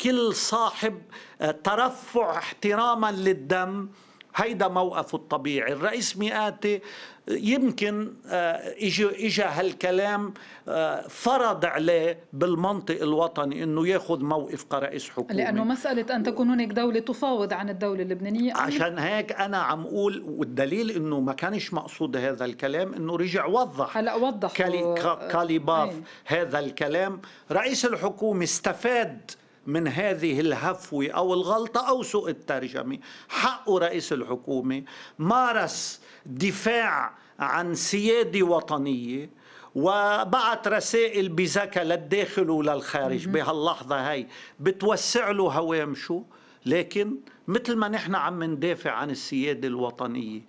كل صاحب آه، ترفع احتراما للدم هيدا موقفه الطبيعي الرئيس مئاتي يمكن اجى آه، اجى هالكلام آه، فرض عليه بالمنطق الوطني انه ياخذ موقف كرئيس حكومه لانه مساله ان تكون هناك دوله تفاوض عن الدوله اللبنانيه عشان هيك انا عم اقول والدليل انه ما كانش مقصود هذا الكلام انه رجع وضح هلا وضح كالي كاليباف هذا الكلام رئيس الحكومه استفاد من هذه الهفوة أو الغلطة أو سوء الترجمة حق رئيس الحكومة مارس دفاع عن سيادة وطنية وبعت رسائل بزكا للداخل وللخارج بهاللحظة هاي بتوسع له هوامشه لكن مثل ما نحن عم ندافع عن السيادة الوطنية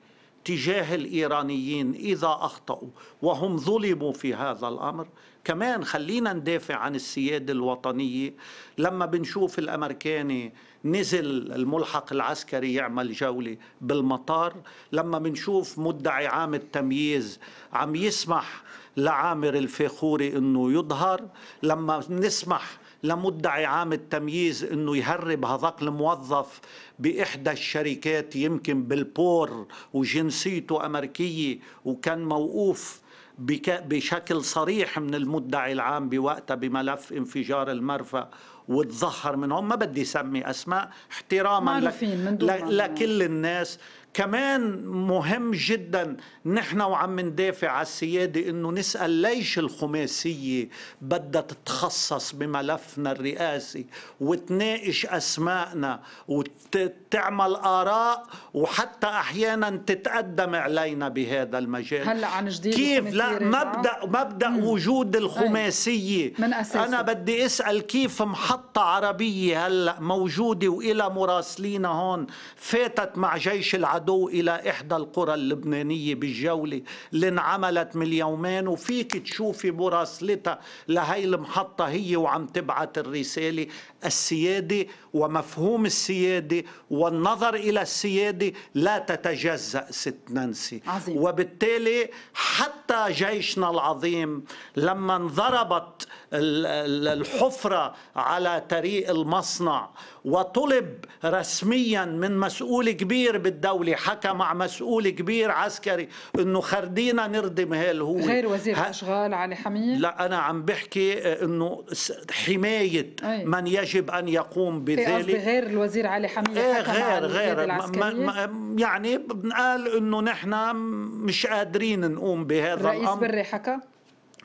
تجاه الايرانيين اذا اخطاوا وهم ظلموا في هذا الامر كمان خلينا ندافع عن السياده الوطنيه لما بنشوف الامريكاني نزل الملحق العسكري يعمل جوله بالمطار لما بنشوف مدعي عام التمييز عم يسمح لعامر الفيخوري انه يظهر لما نسمح لمدعي عام التمييز انه يهرب هذاك الموظف باحدى الشركات يمكن بالبور وجنسيته امريكيه وكان موقوف بشكل صريح من المدعي العام بوقتها بملف انفجار المرفأ وتظهر منهم ما بدي سمي اسماء احتراما لك لكل الناس كمان مهم جدا نحن وعم ندافع على السيادة انه نسأل ليش الخماسية بدها تتخصص بملفنا الرئاسي وتناقش اسمائنا وتعمل اراء وحتى احيانا تتقدم علينا بهذا المجال هلا عن جديد كيف لا مبدا مبدا مم. وجود طيب. الخماسيه من أساسه. انا بدي اسال كيف محطه عربيه هلا موجوده والى مراسلين هون فاتت مع جيش العدو الى احدى القرى اللبنانيه الجولة اللي انعملت من يومين وفيك تشوفي مراسلتها لهي المحطة هي وعم تبعت الرسالة السيادة ومفهوم السيادة والنظر إلى السيادة لا تتجزأ ست نانسي عظيم. وبالتالي حتى جيشنا العظيم لما انضربت الحفرة على طريق المصنع وطلب رسميا من مسؤول كبير بالدولة حكى مع مسؤول كبير عسكري انه خردينا نردم هو غير وزير الاشغال علي حميد لا انا عم بحكي انه حماية من يجب ان يقوم إيه، بذلك إيه غير الوزير علي حميد إيه غير غير ما ما يعني بنقال انه نحن مش قادرين نقوم بهذا الامر الرئيس بري حكى؟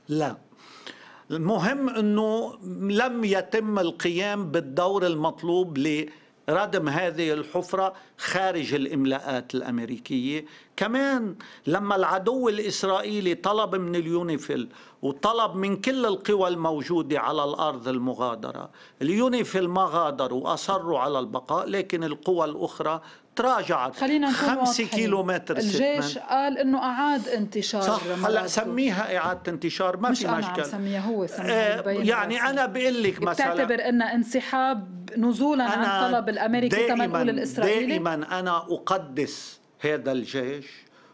لا المهم أنه لم يتم القيام بالدور المطلوب لردم هذه الحفرة خارج الإملاءات الأمريكية كمان لما العدو الإسرائيلي طلب من اليونيفيل وطلب من كل القوى الموجودة على الأرض المغادرة اليونيفيل ما غادروا واصروا على البقاء لكن القوى الأخرى تراجعت خلينا نكون خمسة كيلو متر الجيش قال انه اعاد انتشار صح هلا سميها اعاده انتشار ما مش في مشكل مش آه، سميها هو سميها آه يعني انا بقول لك مثلا بتعتبر انها انسحاب نزولا عن طلب الامريكي كما نقول الاسرائيلي دائما انا اقدس هذا الجيش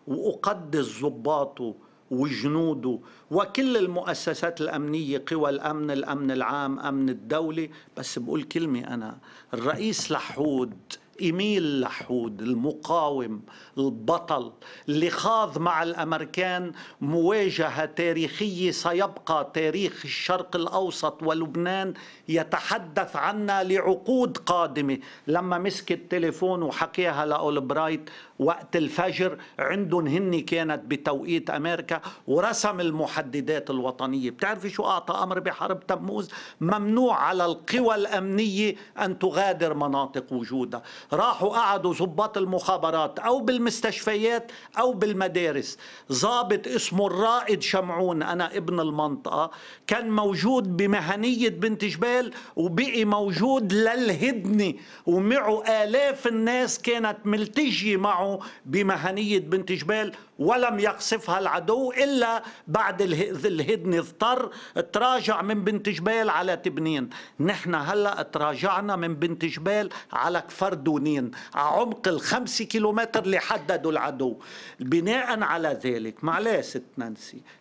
واقدس ضباطه وجنوده وكل المؤسسات الأمنية قوى الأمن الأمن العام أمن الدولة بس بقول كلمة أنا الرئيس لحود إيميل لحود المقاوم البطل اللي خاض مع الأمريكان مواجهة تاريخية سيبقى تاريخ الشرق الأوسط ولبنان يتحدث عنها لعقود قادمة لما مسك التليفون وحكيها لأولبرايت وقت الفجر عندهم هن كانت بتوقيت أمريكا ورسم المحددات الوطنية بتعرفي شو أعطى أمر بحرب تموز ممنوع على القوى الأمنية أن تغادر مناطق وجودها راحوا قعدوا ضباط المخابرات أو بالمستشفيات أو بالمدارس ضابط اسمه الرائد شمعون أنا ابن المنطقة كان موجود بمهنية بنت جبال وبقي موجود للهدنة ومعه آلاف الناس كانت ملتجية معه بمهنية بنت جبال ولم يقصفها العدو إلا بعد الهدنة اضطر تراجع من بنت جبال على تبنين نحن هلأ تراجعنا من بنت جبال على كفر دونين عمق الخمس كيلومتر اللي حددوا العدو بناء على ذلك معلش ست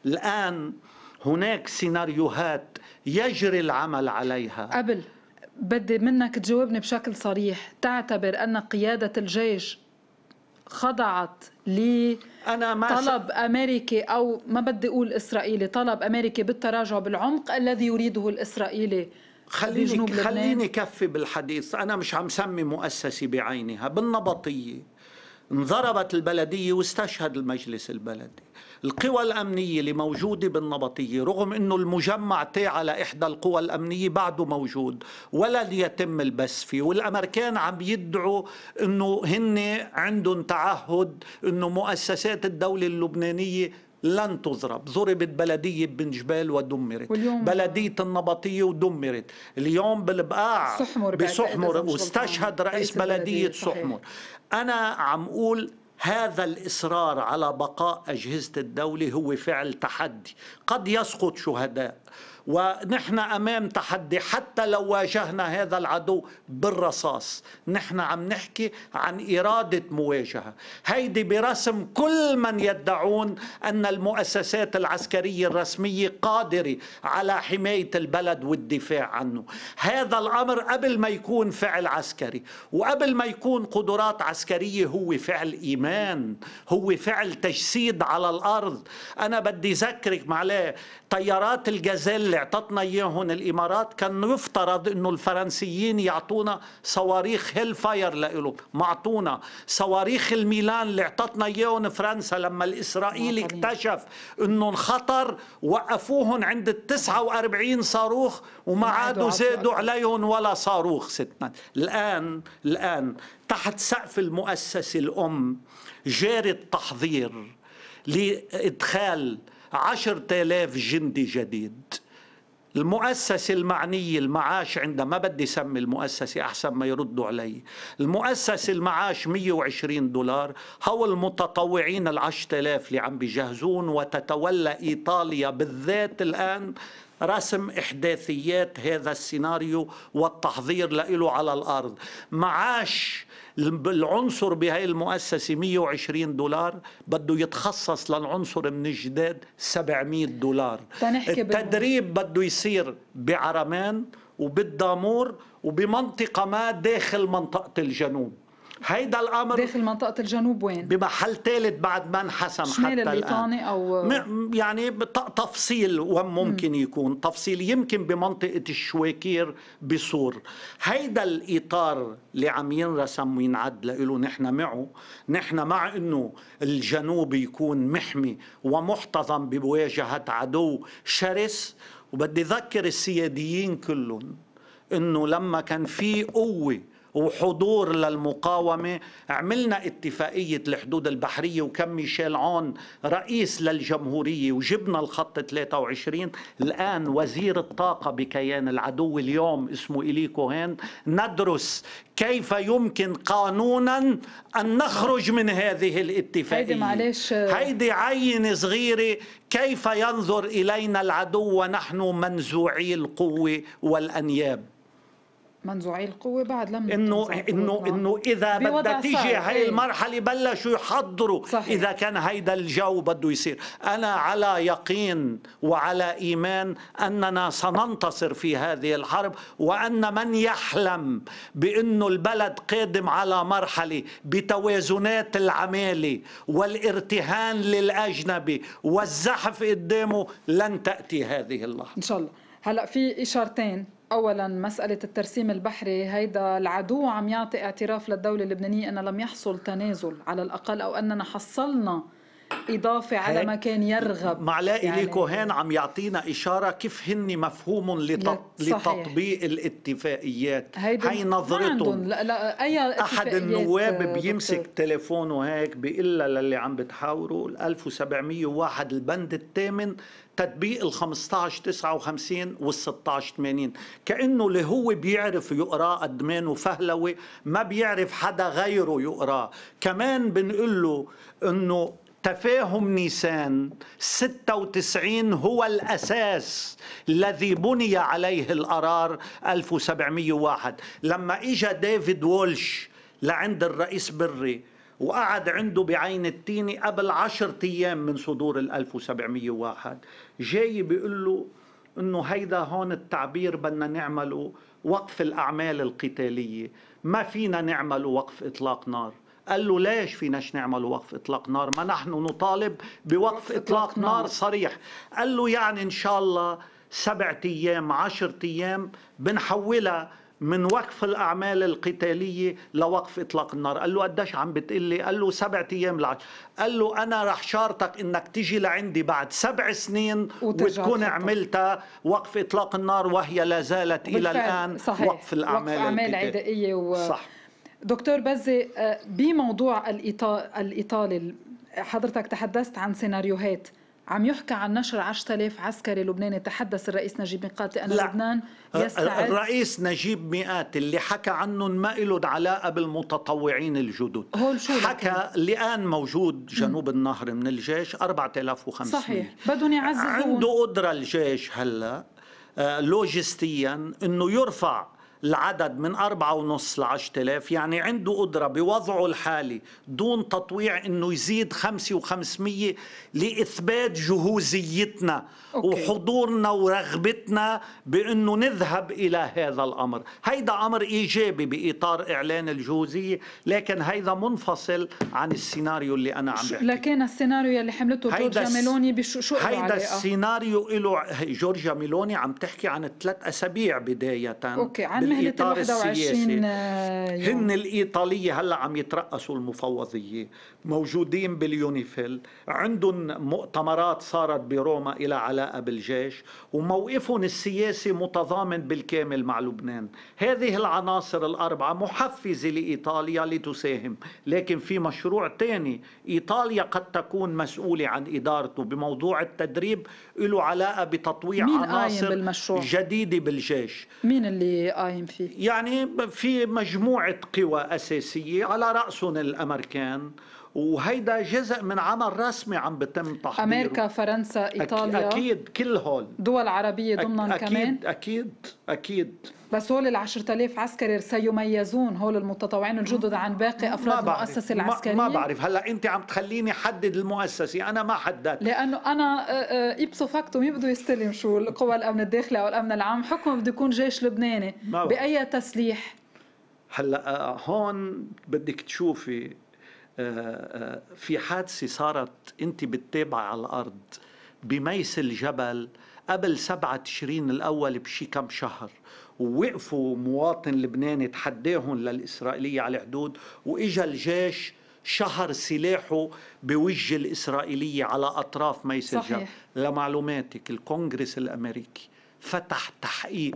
الآن هناك سيناريوهات يجري العمل عليها قبل بدي منك تجاوبني بشكل صريح تعتبر أن قيادة الجيش خضعت أنا ما طلب أمريكي أو ما بدي أقول إسرائيلي طلب أمريكي بالتراجع بالعمق الذي يريده الإسرائيلي خليني خليني كفي بالحديث أنا مش عم سمي مؤسسة بعينها بالنبطية انضربت البلدية واستشهد المجلس البلدي القوى الأمنية اللي موجودة بالنبطية رغم أنه المجمع تي على إحدى القوى الأمنية بعده موجود ولا يتم البس فيه والأمريكان عم يدعوا أنه هن عندهم تعهد أنه مؤسسات الدولة اللبنانية لن تضرب ضربت بلدية بن جبال ودمرت واليوم بلدية النبطية ودمرت اليوم بالبقاع سحمر بسحمر واستشهد رئيس بلدية, بلدية سحمر أنا عم أقول هذا الإصرار على بقاء أجهزة الدولة هو فعل تحدي قد يسقط شهداء ونحن أمام تحدي حتى لو واجهنا هذا العدو بالرصاص نحن عم نحكي عن إرادة مواجهة هيدي برسم كل من يدعون أن المؤسسات العسكرية الرسمية قادرة على حماية البلد والدفاع عنه هذا الأمر قبل ما يكون فعل عسكري وقبل ما يكون قدرات عسكرية هو فعل إيمان هو فعل تجسيد على الأرض أنا بدي ذكرك معلاه طيارات الجزال اللي اعطتنا اياهم الامارات كان يفترض انه الفرنسيين يعطونا صواريخ هيل فاير لإله ما اعطونا صواريخ الميلان اللي اعطتنا اياهم فرنسا لما الاسرائيلي اكتشف انه خطر وقفوهم عند ال 49 صاروخ وما عادوا زادوا عليهم ولا صاروخ ستنا الان الان تحت سقف المؤسسه الام جاري التحضير لادخال 10000 جندي جديد المؤسسة المعنية المعاش عندها ما بدي سمي المؤسسة أحسن ما يردوا علي المؤسسة المعاش 120 دولار هو المتطوعين العشر آلاف اللي عم بيجهزون وتتولى إيطاليا بالذات الآن رسم إحداثيات هذا السيناريو والتحضير له على الأرض معاش العنصر بهاي المؤسسة 120 دولار بده يتخصص للعنصر من الجداد 700 دولار التدريب بده يصير بعرمان وبالدامور وبمنطقة ما داخل منطقة الجنوب هيدا الامر داخل منطقه الجنوب وين؟ بمحل ثالث بعد ما انحسم حتى الان او يعني تفصيل وممكن يكون تفصيل يمكن بمنطقه الشواكير بصور هيدا الاطار اللي عم ينرسم وينعد له نحن معه نحن مع انه الجنوب يكون محمي ومحتضن بمواجهه عدو شرس وبدي ذكر السياديين كلهم انه لما كان في قوه وحضور للمقاومة عملنا اتفاقية الحدود البحرية وكم ميشيل عون رئيس للجمهورية وجبنا الخط 23 الآن وزير الطاقة بكيان العدو اليوم اسمه إلي كوهين ندرس كيف يمكن قانونا أن نخرج من هذه الاتفاقية هيدي معلش هيدي عينة صغيرة كيف ينظر إلينا العدو ونحن منزوعي القوة والأنياب منزوعي القوة بعد لم انه انه انه اذا بدها تيجي هاي ايه؟ المرحلة بلشوا يحضروا صحيح. اذا كان هيدا الجو بده يصير، انا على يقين وعلى ايمان اننا سننتصر في هذه الحرب وان من يحلم بانه البلد قادم على مرحلة بتوازنات العمالة والارتهان للاجنبي والزحف قدامه لن تاتي هذه اللحظة ان شاء الله هلا في اشارتين اولا مساله الترسيم البحري هيدا العدو عم يعطي اعتراف للدوله اللبنانيه ان لم يحصل تنازل على الاقل او اننا حصلنا إضافة على ما كان يرغب معلاء يعني كوهان عم يعطينا إشارة كيف هن مفهوم لتط... لتطبيق الاتفاقيات هي نظرتهم لا لا أي أحد النواب بيمسك تليفونه هيك بيقول للي عم بتحاوروا 1701 البند الثامن تطبيق ال 15 59 وال 16 80 كانه اللي هو بيعرف يقراه قدمان فهلوي ما بيعرف حدا غيره يقراه كمان بنقول له انه تفاهم نيسان 96 هو الأساس الذي بني عليه القرار 1701 لما اجى ديفيد وولش لعند الرئيس بري وقعد عنده بعين التينة قبل عشرة أيام من صدور ال 1701 جاي بيقول له انه هيدا هون التعبير بدنا نعمله وقف الاعمال القتاليه ما فينا نعمل وقف اطلاق نار قال له ليش فيناش نعمل وقف اطلاق نار ما نحن نطالب بوقف اطلاق نار, نار صريح قال له يعني ان شاء الله سبعة ايام عشرة ايام بنحولها من وقف الاعمال القتاليه لوقف اطلاق النار قال له قديش عم بتقلي قال له سبعة ايام العشر قال له انا رح شارطك انك تيجي لعندي بعد سبع سنين وتكون عملتها وقف اطلاق النار وهي لا زالت الى الان صحيح. وقف الاعمال وقف اعمال عدائيه و... صح دكتور بزي آه، بموضوع الاطاله حضرتك تحدثت عن سيناريوهات عم يحكى عن نشر 10000 عسكري لبناني تحدث الرئيس نجيب ميقاتي ان لبنان يستعد الرئيس نجيب ميقاتي اللي حكى عنهم ما له علاقة بالمتطوعين الجدد هول شو حكى الآن موجود جنوب م. النهر من الجيش 4500 صحيح بدهم يعززوا عنده قدرة الجيش هلأ آه، لوجستيا أنه يرفع العدد من أربعة ونص لعشرة آلاف يعني عنده قدرة بوضعه الحالي دون تطويع أنه يزيد خمسة وخمسمية لإثبات جهوزيتنا أوكي. وحضورنا ورغبتنا بأنه نذهب إلى هذا الأمر هيدا أمر إيجابي بإطار إعلان الجوزية لكن هيدا منفصل عن السيناريو اللي أنا عم بحكي لكن السيناريو اللي حملته جورجيا ميلوني بشو شو هيدا آه. السيناريو له جورجيا ميلوني عم تحكي عن ثلاث أسابيع بداية أوكي عن مهلة ال 21 يوم. هن الإيطالية هلا عم يترأسوا المفوضية موجودين باليونيفيل عندهم مؤتمرات صارت بروما إلى علاقة بالجيش وموقفهم السياسي متضامن بالكامل مع لبنان هذه العناصر الأربعة محفزة لإيطاليا لتساهم لكن في مشروع ثاني إيطاليا قد تكون مسؤولة عن إدارته بموضوع التدريب له علاقة بتطويع مين عناصر بالمشروع؟ جديدة بالجيش مين اللي قايم فيه؟ يعني في مجموعة قوى أساسية على رأسهم الأمريكان وهيدا جزء من عمل رسمي عم بتم تحضيره امريكا فرنسا ايطاليا اكيد كل هول دول عربيه ضمنهم أكيد كمان اكيد اكيد بس هول ال 10000 عسكري سيميزون هول المتطوعين الجدد عن باقي افراد المؤسسه العسكريه ما, ما بعرف هلا انت عم تخليني حدد المؤسسه انا ما حددت لانه انا ابسو فاكتو مين بده يستلم شو القوى الامن الداخلي او الامن العام حكمه بده يكون جيش لبناني باي تسليح هلا آه، هون بدك تشوفي آه، آه، في حادثة صارت أنت بتتابع على الأرض بميس الجبل قبل 7 تشرين الأول بشي كم شهر ووقفوا مواطن لبناني تحداهم للإسرائيلية على الحدود وإجا الجيش شهر سلاحه بوجه الإسرائيلية على أطراف ميس صحيح. الجبل لمعلوماتك الكونغرس الأمريكي فتح تحقيق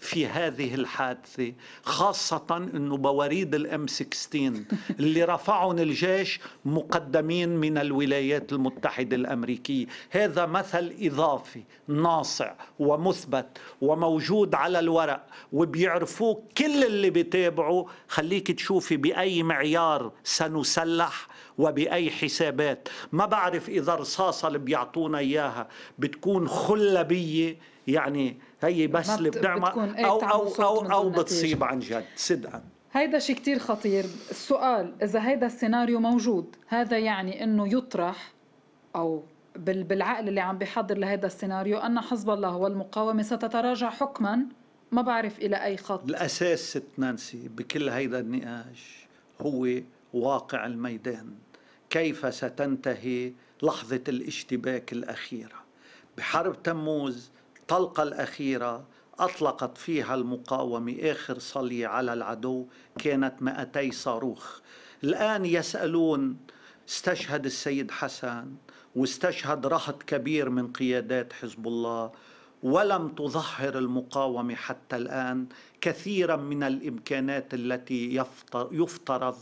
في هذه الحادثة خاصة أنه بواريد الام 16 اللي رفعهم الجيش مقدمين من الولايات المتحدة الأمريكية هذا مثل إضافي ناصع ومثبت وموجود على الورق وبيعرفوه كل اللي بيتابعوا خليك تشوفي بأي معيار سنسلح وبأي حسابات ما بعرف إذا الرصاصة اللي بيعطونا إياها بتكون خلبية يعني هي طيب، بس اللي بتعمل إيه أو, أو, أو, أو, أو بتصيب عن جد صدقا هيدا شيء كتير خطير السؤال إذا هيدا السيناريو موجود هذا يعني أنه يطرح أو بالعقل اللي عم بيحضر لهذا السيناريو أن حزب الله والمقاومة ستتراجع حكما ما بعرف إلى أي خط الأساس ست نانسي بكل هيدا النقاش هو واقع الميدان كيف ستنتهي لحظة الاشتباك الأخيرة بحرب تموز الطلقة الأخيرة أطلقت فيها المقاومة آخر صلي على العدو كانت 200 صاروخ الآن يسألون استشهد السيد حسن واستشهد رهط كبير من قيادات حزب الله ولم تظهر المقاومة حتى الآن كثيرا من الإمكانات التي يفترض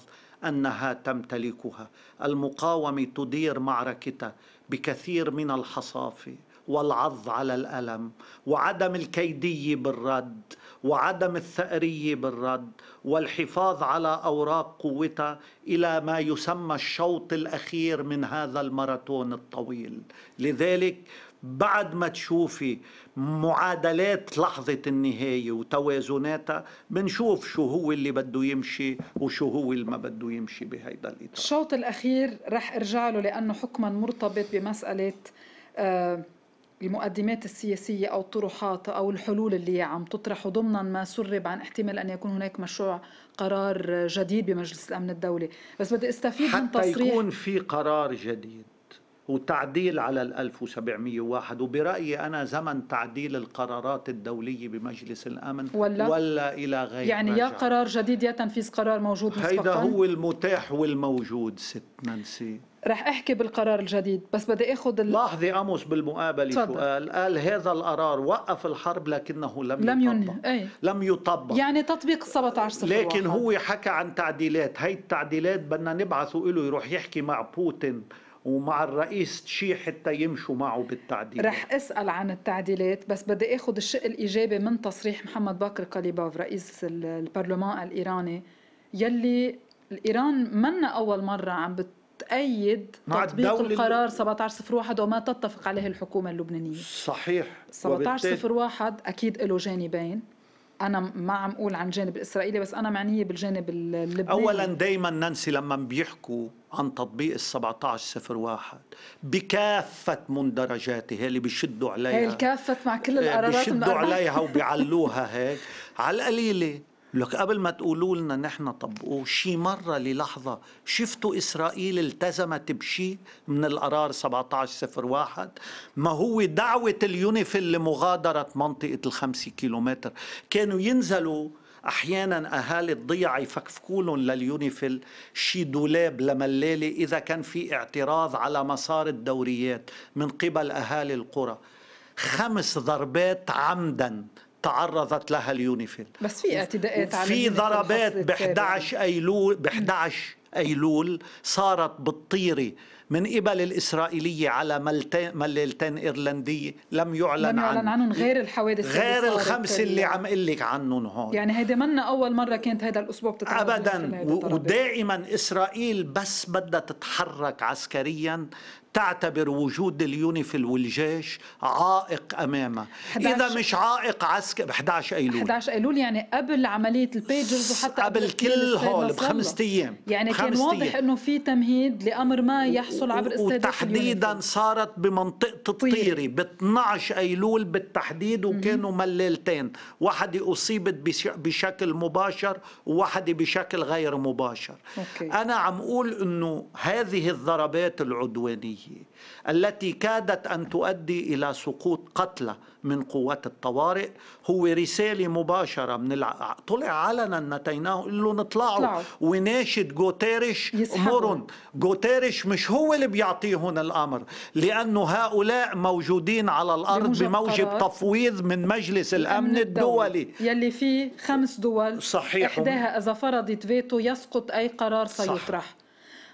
أنها تمتلكها المقاومة تدير معركتها بكثير من الحصافة والعض على الألم وعدم الكيدية بالرد وعدم الثأرية بالرد والحفاظ على أوراق قوتها إلى ما يسمى الشوط الأخير من هذا الماراثون الطويل لذلك بعد ما تشوفي معادلات لحظة النهاية وتوازناتها بنشوف شو هو اللي بده يمشي وشو هو اللي ما بده يمشي بهيدا الإطار الشوط الأخير رح أرجع له لأنه حكما مرتبط بمسألة آه المقدمات السياسية أو الطروحات أو الحلول اللي عم تطرح ضمنا ما سرب عن احتمال أن يكون هناك مشروع قرار جديد بمجلس الأمن الدولي بس بدي استفيد حتى من تصريح يكون في قرار جديد وتعديل على ال 1701 وبرأيي أنا زمن تعديل القرارات الدولية بمجلس الأمن ولا, ولا إلى غير يعني رجع. يا قرار جديد يا تنفيذ قرار موجود مسبقا هيدا هو المتاح والموجود ست نانسي رح احكي بالقرار الجديد بس بدي اخذ ال... لحظه اموس بالمقابله تفضل. سؤال قال هذا القرار وقف الحرب لكنه لم, لم يطبق أي. لم يطبق يعني تطبيق 17 لكن واحد. هو حكى عن تعديلات هي التعديلات بدنا نبعثه له يروح يحكي مع بوتين ومع الرئيس شيء حتى يمشوا معه بالتعديل رح اسال عن التعديلات بس بدي اخذ الشق الايجابي من تصريح محمد باكر قليباف رئيس البرلمان الايراني يلي الايران منا اول مره عم بت تأيد تطبيق القرار 1701 وما تتفق عليه الحكومة اللبنانية صحيح 1701 أكيد له جانبين أنا ما عم أقول عن الجانب الإسرائيلي بس أنا معنية بالجانب اللبناني أولا دايما ننسي لما بيحكوا عن تطبيق ال 1701 بكافة مندرجاتها اللي بيشدوا عليها هي الكافة مع كل إيه، القرارات بيشدوا عليها وبيعلوها هيك على القليلة لك قبل ما تقولوا لنا نحن طبقوه شي مرة للحظة شفتوا إسرائيل التزمت بشي من القرار 1701 ما هو دعوة اليونيفيل لمغادرة منطقة الخمسة كيلومتر كانوا ينزلوا احيانا اهالي الضيعه يفكفكوا لهم لليونيفيل شي دولاب لملالي اذا كان في اعتراض على مسار الدوريات من قبل اهالي القرى خمس ضربات عمدا تعرضت لها اليونيفيل بس في اعتداءات على في ضربات ب 11 ايلول ب 11 ايلول صارت بالطيره من قبل الإسرائيلية على مليلتين إيرلندية لم يعلن, لم يعلن عن عنهم غير الحوادث غير اللي الخمس اللي, عم لك عنهم هون يعني هيدا منا أول مرة كانت هذا الأسبوع بتتحرك أبدا ودائما إسرائيل بس بدها تتحرك عسكريا تعتبر وجود اليونيفيل والجيش عائق امامها اذا مش عائق عسكري ب 11 ايلول 11 ايلول يعني قبل عمليه البيجرز وحتى قبل, قبل كل هول بخمس ايام يعني كان واضح انه في تمهيد لامر ما يحصل عبر استهداف وتحديدا صارت بمنطقه الطيري ب 12 ايلول بالتحديد وكانوا مليلتين واحده اصيبت بشكل مباشر وواحده بشكل غير مباشر أوكي. انا عم اقول انه هذه الضربات العدوانيه التي كادت أن تؤدي إلى سقوط قتلى من قوات الطوارئ هو رسالة مباشرة من الع... طلع علنا نتيناه قال له نطلعوا وناشد جوتيرش مورون جوتيرش مش هو اللي بيعطيهم الأمر لأنه هؤلاء موجودين على الأرض بموجب قرار. تفويض من مجلس الأمن الدولي يلي فيه خمس دول صحيح إحداها إذا فرضت فيتو يسقط أي قرار سيطرح صح.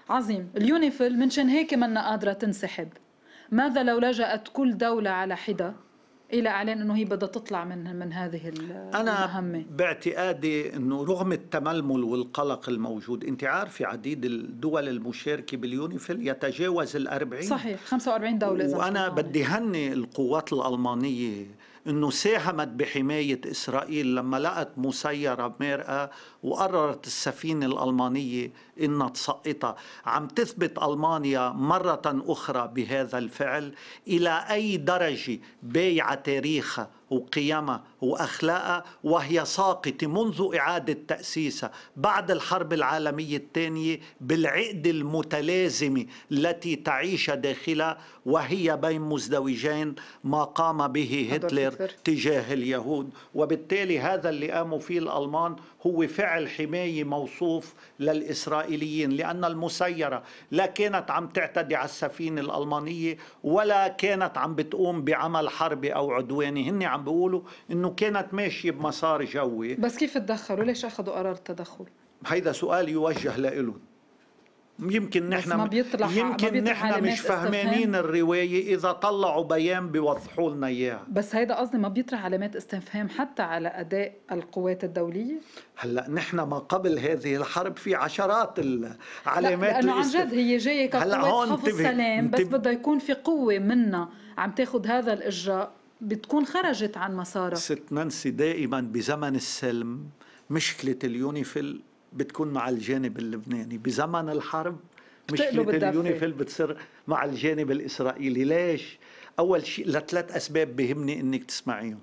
عظيم اليونيفل منشان هيك منا قادرة تنسحب ماذا لو لجأت كل دولة على حدة إلى أعلان أنه هي بدها تطلع من من هذه أنا المهمة أنا باعتقادي أنه رغم التململ والقلق الموجود أنت عارفة عديد الدول المشاركة باليونيفل يتجاوز الأربعين صحيح 45 دولة إذا وأنا بدي هني القوات الألمانية انه ساهمت بحمايه اسرائيل لما لقت مسيره مارقة وقررت السفينه الالمانيه إن تسقطها عم تثبت ألمانيا مرة أخرى بهذا الفعل إلى أي درجة بايعة تاريخها وقيمها واخلاقها وهي ساقطه منذ اعاده تاسيسها بعد الحرب العالميه الثانيه بالعقد المتلازمه التي تعيش داخلها وهي بين مزدوجين ما قام به هتلر تجاه اليهود وبالتالي هذا اللي قاموا فيه الالمان هو فعل حماية موصوف للإسرائيليين لأن المسيرة لا كانت عم تعتدي على السفينة الألمانية ولا كانت عم بتقوم بعمل حربي أو عدواني هن عم بيقولوا أنه كانت ماشية بمسار جوي بس كيف تدخلوا ليش أخذوا قرار التدخل هيدا سؤال يوجه لإلهم يمكن نحن ما بيطلع يمكن ما نحن مش فهمانين الروايه اذا طلعوا بيان بيوضحوا لنا اياه بس هيدا قصدي ما بيطرح علامات استفهام حتى على اداء القوات الدوليه هلا نحن ما قبل هذه الحرب في عشرات العلامات لا لانه عن جد هي جايه كقوات خوف السلام بس بده يكون في قوه منا عم تاخذ هذا الاجراء بتكون خرجت عن مسارها ست نانسي دائما بزمن السلم مشكله اليونيفيل بتكون مع الجانب اللبناني بزمن الحرب مش اليونيفيل بتصير مع الجانب الإسرائيلي ليش؟ أول شيء لثلاث أسباب بهمني إنك تسمعيهم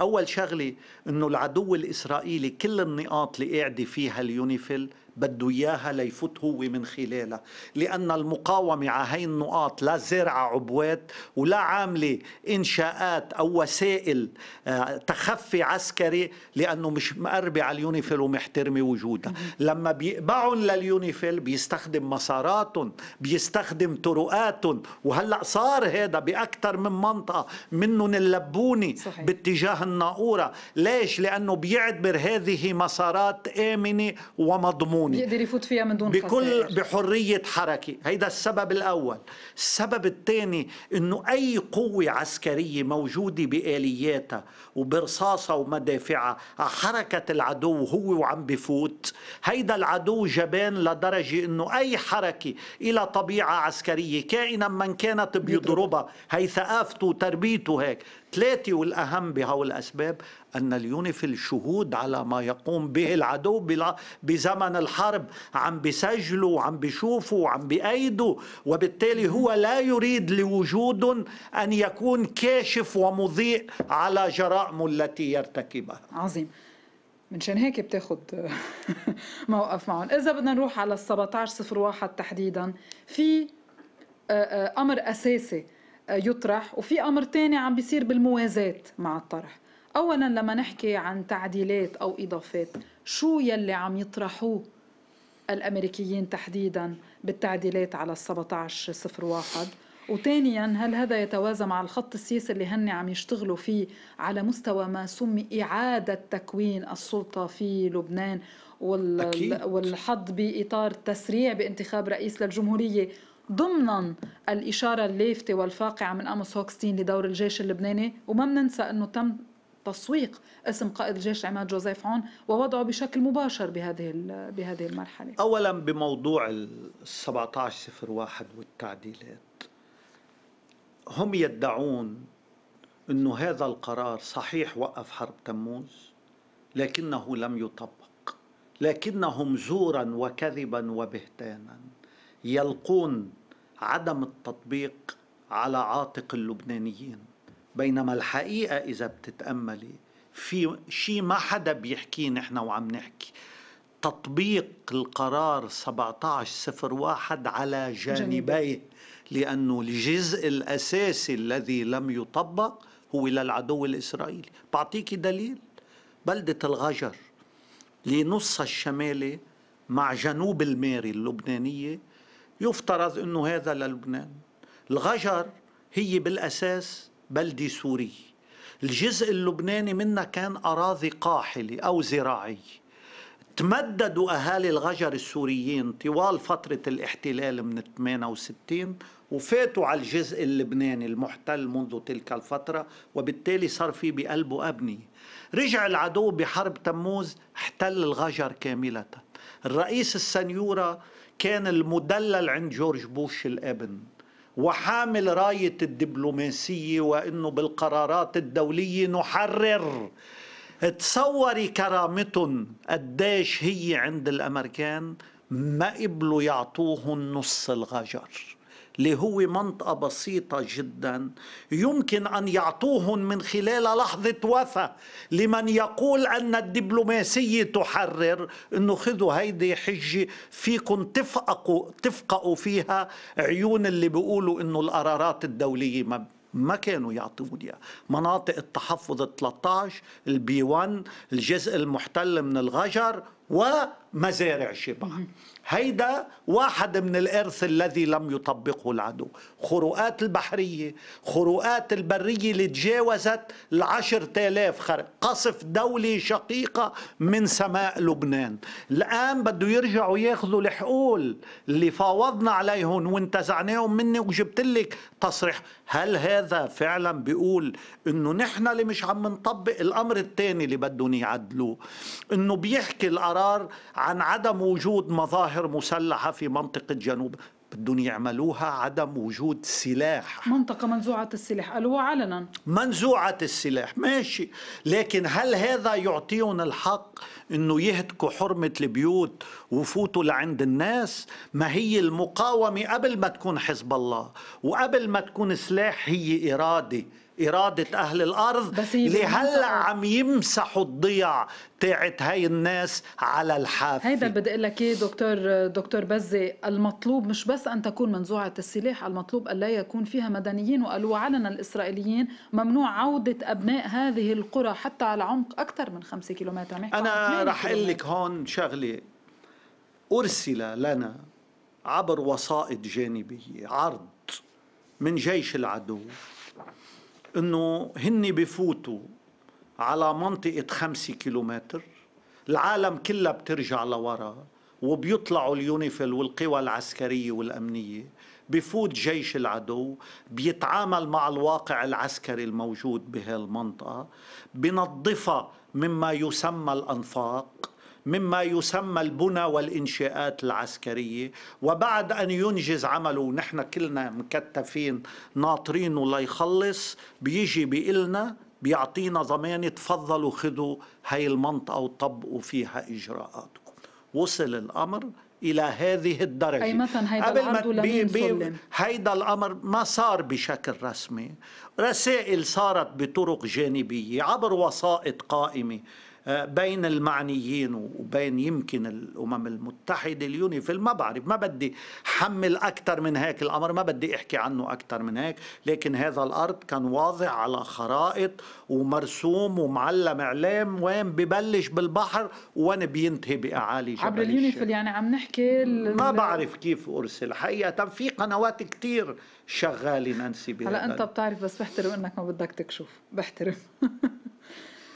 أول شغلة إنه العدو الإسرائيلي كل النقاط اللي قاعدة فيها اليونيفيل بده إياها ليفوت هو من خلالها لأن المقاومة على هاي النقاط لا زرع عبوات ولا عاملة إنشاءات أو وسائل آه، تخفي عسكري لأنه مش مقربة على اليونيفيل ومحترمة وجودها لما بيقبعن لليونيفيل بيستخدم مساراتهم بيستخدم طرقاتهم وهلأ صار هذا بأكثر من منطقة منهم اللبوني صحيح. باتجاه الناقورة ليش؟ لأنه بيعتبر هذه مسارات آمنة ومضمونة قانوني بيقدر يفوت فيها من دون بكل خسائر. بحرية حركة هيدا السبب الأول السبب الثاني أنه أي قوة عسكرية موجودة بآلياتها وبرصاصة ومدافعة على حركة العدو هو وعم بفوت هيدا العدو جبان لدرجة أنه أي حركة إلى طبيعة عسكرية كائنا من كانت بيضربها هي ثقافته وتربيته هيك ثلاثة والأهم بهول الأسباب أن اليونيفيل شهود على ما يقوم به العدو بزمن الحرب عم بيسجلوا وعم بيشوفوا وعم بيأيدوا وبالتالي هو لا يريد لوجود أن يكون كاشف ومضيء على جرائمه التي يرتكبها عظيم منشان هيك بتاخد موقف معهم إذا بدنا نروح على ال 1701 تحديدا في آه، آه، امر اساسي يطرح وفي امر تاني عم بيصير بالموازاة مع الطرح اولا لما نحكي عن تعديلات او اضافات شو يلي عم يطرحوه الامريكيين تحديدا بالتعديلات على ال 1701 وثانيا هل هذا يتوازى مع الخط السياسي اللي هن عم يشتغلوا فيه على مستوى ما سمي إعادة تكوين السلطة في لبنان وال... والحظ بإطار تسريع بانتخاب رئيس للجمهورية ضمنا الإشارة اللافتة والفاقعة من أمس هوكستين لدور الجيش اللبناني وما بننسى أنه تم تسويق اسم قائد الجيش عماد جوزيف عون ووضعه بشكل مباشر بهذه بهذه المرحله. اولا بموضوع ال 1701 والتعديلات هم يدعون انه هذا القرار صحيح وقف حرب تموز لكنه لم يطبق لكنهم زورا وكذبا وبهتانا يلقون عدم التطبيق على عاتق اللبنانيين بينما الحقيقة إذا بتتأملي في شيء ما حدا بيحكيه نحن وعم نحكي تطبيق القرار 1701 على جانبيه لأنه الجزء الأساسي الذي لم يطبق هو للعدو الإسرائيلي بعطيك دليل بلدة الغجر لنصها الشمالي مع جنوب الميري اللبنانية يفترض أنه هذا للبنان الغجر هي بالأساس بلدة سورية الجزء اللبناني منها كان أراضي قاحلة أو زراعية تمددوا أهالي الغجر السوريين طوال فترة الاحتلال من 68 وفاتوا على الجزء اللبناني المحتل منذ تلك الفترة وبالتالي صار في بقلبه أبنية رجع العدو بحرب تموز احتل الغجر كاملة الرئيس السنيورة كان المدلل عند جورج بوش الابن وحامل راية الدبلوماسية وأنه بالقرارات الدولية نحرر تصوري كرامتهم قديش هي عند الأمريكان ما قبلوا يعطوهم نص الغجر اللي هو منطقة بسيطة جدا يمكن أن يعطوهم من خلال لحظة وفاة لمن يقول أن الدبلوماسية تحرر أنه خذوا هيدي حجة فيكم تفقوا, تفقوا فيها عيون اللي بيقولوا أنه القرارات الدولية ما ما كانوا يعطون اياها مناطق التحفظ 13 البي 1 الجزء المحتل من الغجر ومزارع شبع هيدا واحد من الإرث الذي لم يطبقه العدو خروقات البحرية خروقات البرية اللي تجاوزت العشر تلاف خرق قصف دولي شقيقة من سماء لبنان الآن بده يرجعوا ياخذوا الحقول اللي فاوضنا عليهم وانتزعناهم مني وجبت لك تصريح هل هذا فعلا بيقول انه نحن اللي مش عم نطبق الامر الثاني اللي بدهم يعدلوه انه بيحكي القرار عن عدم وجود مظاهر مظاهر مسلحة في منطقة جنوب بدهم يعملوها عدم وجود سلاح منطقة منزوعة السلاح قالوا علنا منزوعة السلاح ماشي لكن هل هذا يعطيهم الحق انه يهتكوا حرمة البيوت وفوتوا لعند الناس ما هي المقاومة قبل ما تكون حزب الله وقبل ما تكون سلاح هي إرادة إرادة أهل الأرض لهلأ عم يمسحوا الضياع تاعت هاي الناس على الحافة هيدا بدي أقول لك إيه دكتور دكتور بزي المطلوب مش بس أن تكون منزوعة السلاح المطلوب ألا يكون فيها مدنيين وقالوا علنا الإسرائيليين ممنوع عودة أبناء هذه القرى حتى على عمق أكثر من 5 كيلومتر أنا رح أقول لك هون شغلة أرسل لنا عبر وسائط جانبية عرض من جيش العدو انه هن بفوتوا على منطقة خمسة كيلومتر العالم كلها بترجع لورا وبيطلعوا اليونيفيل والقوى العسكرية والأمنية بفوت جيش العدو بيتعامل مع الواقع العسكري الموجود بهالمنطقة بنظفها مما يسمى الأنفاق مما يسمى البنى والإنشاءات العسكرية وبعد أن ينجز عمله ونحن كلنا مكتفين ناطرين ولا يخلص بيجي بإلنا بيعطينا ضمانة تفضلوا خذوا هاي المنطقة وطبقوا فيها إجراءاتكم وصل الأمر الى هذه الدرجه اي مثلا هيدا قبل ما بي بي هيدا الامر ما صار بشكل رسمي رسائل صارت بطرق جانبيه عبر وسائط قائمه بين المعنيين وبين يمكن الامم المتحده اليونيفيل ما بعرف ما بدي حمل اكثر من هيك الامر ما بدي احكي عنه اكثر من هيك لكن هذا الارض كان واضع على خرائط ومرسوم ومعلم اعلام وين ببلش بالبحر وين بينتهي باعالي جبل عبر اليونيفيل يعني عم نحكي ما بعرف كيف ارسل حقيقه في قنوات كثير شغاله نانسي هلا انت بتعرف بس بحترم انك ما بدك تكشف بحترم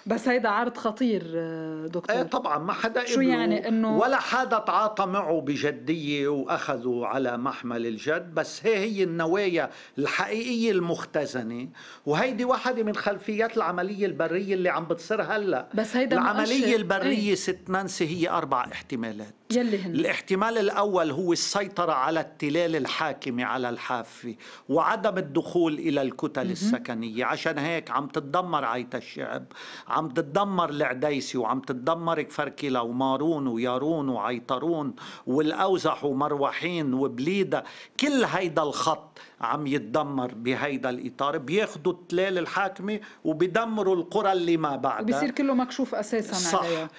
بس هيدا عرض خطير دكتور ايه طبعا ما حدا شو يعني انه ولا حدا تعاطى معه بجديه واخذه على محمل الجد بس هي هي النوايا الحقيقيه المختزنه وهيدي واحده من خلفيات العمليه البريه اللي عم بتصير هلا بس هيدا العمليه مؤشر. إيه. البريه ايه؟ ست نانسي هي اربع احتمالات يلي هن. الاحتمال الاول هو السيطره على التلال الحاكمه على الحافه وعدم الدخول الى الكتل السكنيه عشان هيك عم تتدمر عيت الشعب عم تتدمر العديسي وعم تتدمر كفركلة ومارون ويارون وعيطرون والأوزح ومروحين وبليدة كل هيدا الخط عم يتدمر بهيدا الاطار بياخذوا التلال الحاكمه وبيدمروا القرى اللي ما بعدها بصير كله مكشوف اساسا صح عليها.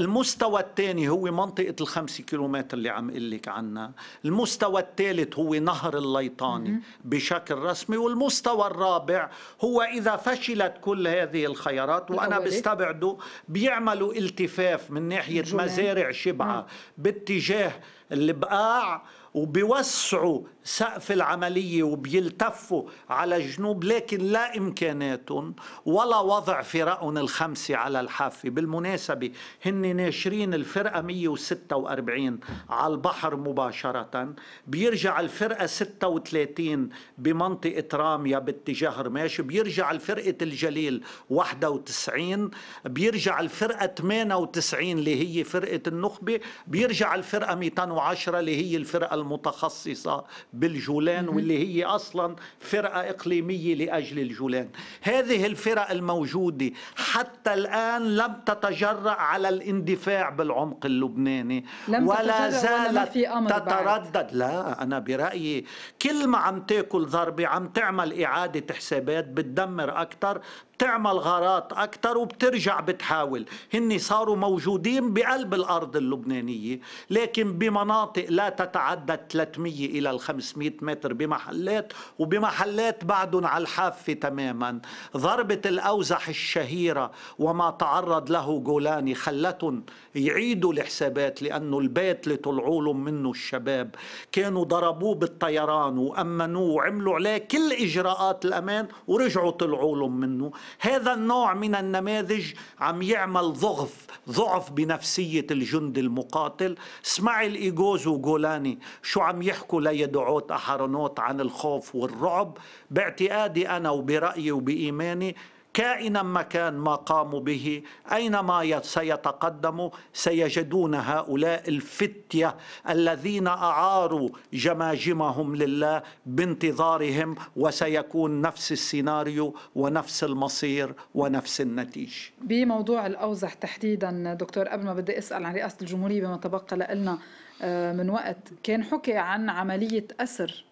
المستوى الثاني هو منطقه الخمسة كيلومتر اللي عم اقول لك عنها المستوى الثالث هو نهر الليطاني بشكل رسمي والمستوى الرابع هو اذا فشلت كل هذه الخيارات وانا بستبعده بيعملوا التفاف من ناحيه جميل. مزارع شبعه باتجاه البقاع وبيوسعوا سقف العملية وبيلتفوا على الجنوب لكن لا إمكاناتهم ولا وضع فرقهم الخمسة على الحافة بالمناسبة هن ناشرين الفرقة 146 على البحر مباشرة بيرجع الفرقة 36 بمنطقة راميا باتجاه رماش بيرجع الفرقة الجليل 91 بيرجع الفرقة 98 اللي هي فرقة النخبة بيرجع الفرقة 210 اللي هي الفرقة المتخصصة بالجولان واللي هي أصلا فرقة إقليمية لأجل الجولان هذه الفرق الموجودة حتى الآن لم تتجرأ على الاندفاع بالعمق اللبناني لم ولا زالت في أمر تتردد بعد. لا أنا برأيي كل ما عم تاكل ضربة عم تعمل إعادة حسابات بتدمر أكثر بتعمل غارات أكثر وبترجع بتحاول هن صاروا موجودين بقلب الأرض اللبنانية لكن بمناطق لا تتعدى 300 إلى 500 متر بمحلات وبمحلات بعدهم على الحافة تماما ضربة الأوزح الشهيرة وما تعرض له جولاني خلتهم يعيدوا الحسابات لأنه البيت اللي طلعوا لهم منه الشباب كانوا ضربوه بالطيران وأمنوه وعملوا عليه كل إجراءات الأمان ورجعوا طلعوا لهم منه هذا النوع من النماذج عم يعمل ضعف ضعف بنفسية الجند المقاتل اسمعي الإيجوز وجولاني شو عم يحكوا ليدعوت أحرنوت عن الخوف والرعب باعتقادي أنا وبرأيي وبإيماني كائنا مكان ما قاموا به اينما سيتقدموا سيجدون هؤلاء الفتيه الذين اعاروا جماجمهم لله بانتظارهم وسيكون نفس السيناريو ونفس المصير ونفس النتيجه. بموضوع الاوزح تحديدا دكتور قبل ما بدي اسال عن رئاسه الجمهوريه بما تبقى لنا آه، من وقت كان حكي عن عمليه اسر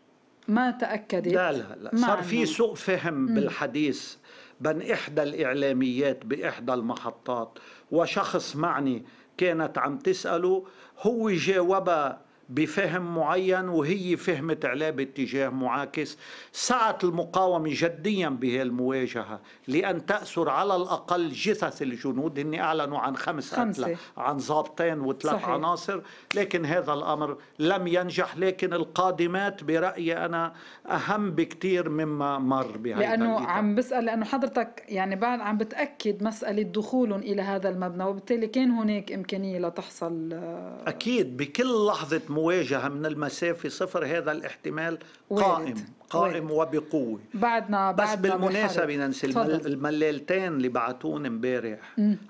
ما تاكدت لا لا لا صار في سوء فهم بالحديث بين إحدى الإعلاميات بإحدى المحطات وشخص معني كانت عم تسأله هو جاوبها بفهم معين وهي فهمت عليه باتجاه معاكس سعت المقاومة جديا بهذه المواجهة لأن تأسر على الأقل جثث الجنود هن أعلنوا عن خمس قتلى عن ضابطين وثلاث صحيح. عناصر لكن هذا الأمر لم ينجح لكن القادمات برأيي أنا أهم بكثير مما مر بهذا لأنه عم بسأل لأنه حضرتك يعني بعد عم بتأكد مسألة دخولهم إلى هذا المبنى وبالتالي كان هناك إمكانية لتحصل آه، أكيد بكل لحظة المواجهة من المسافة صفر هذا الاحتمال قائم وارد. قائم وارد. وبقوة بعدنا بس بعدنا بالمناسبة ننسى الملالتين اللي بعتون امبارح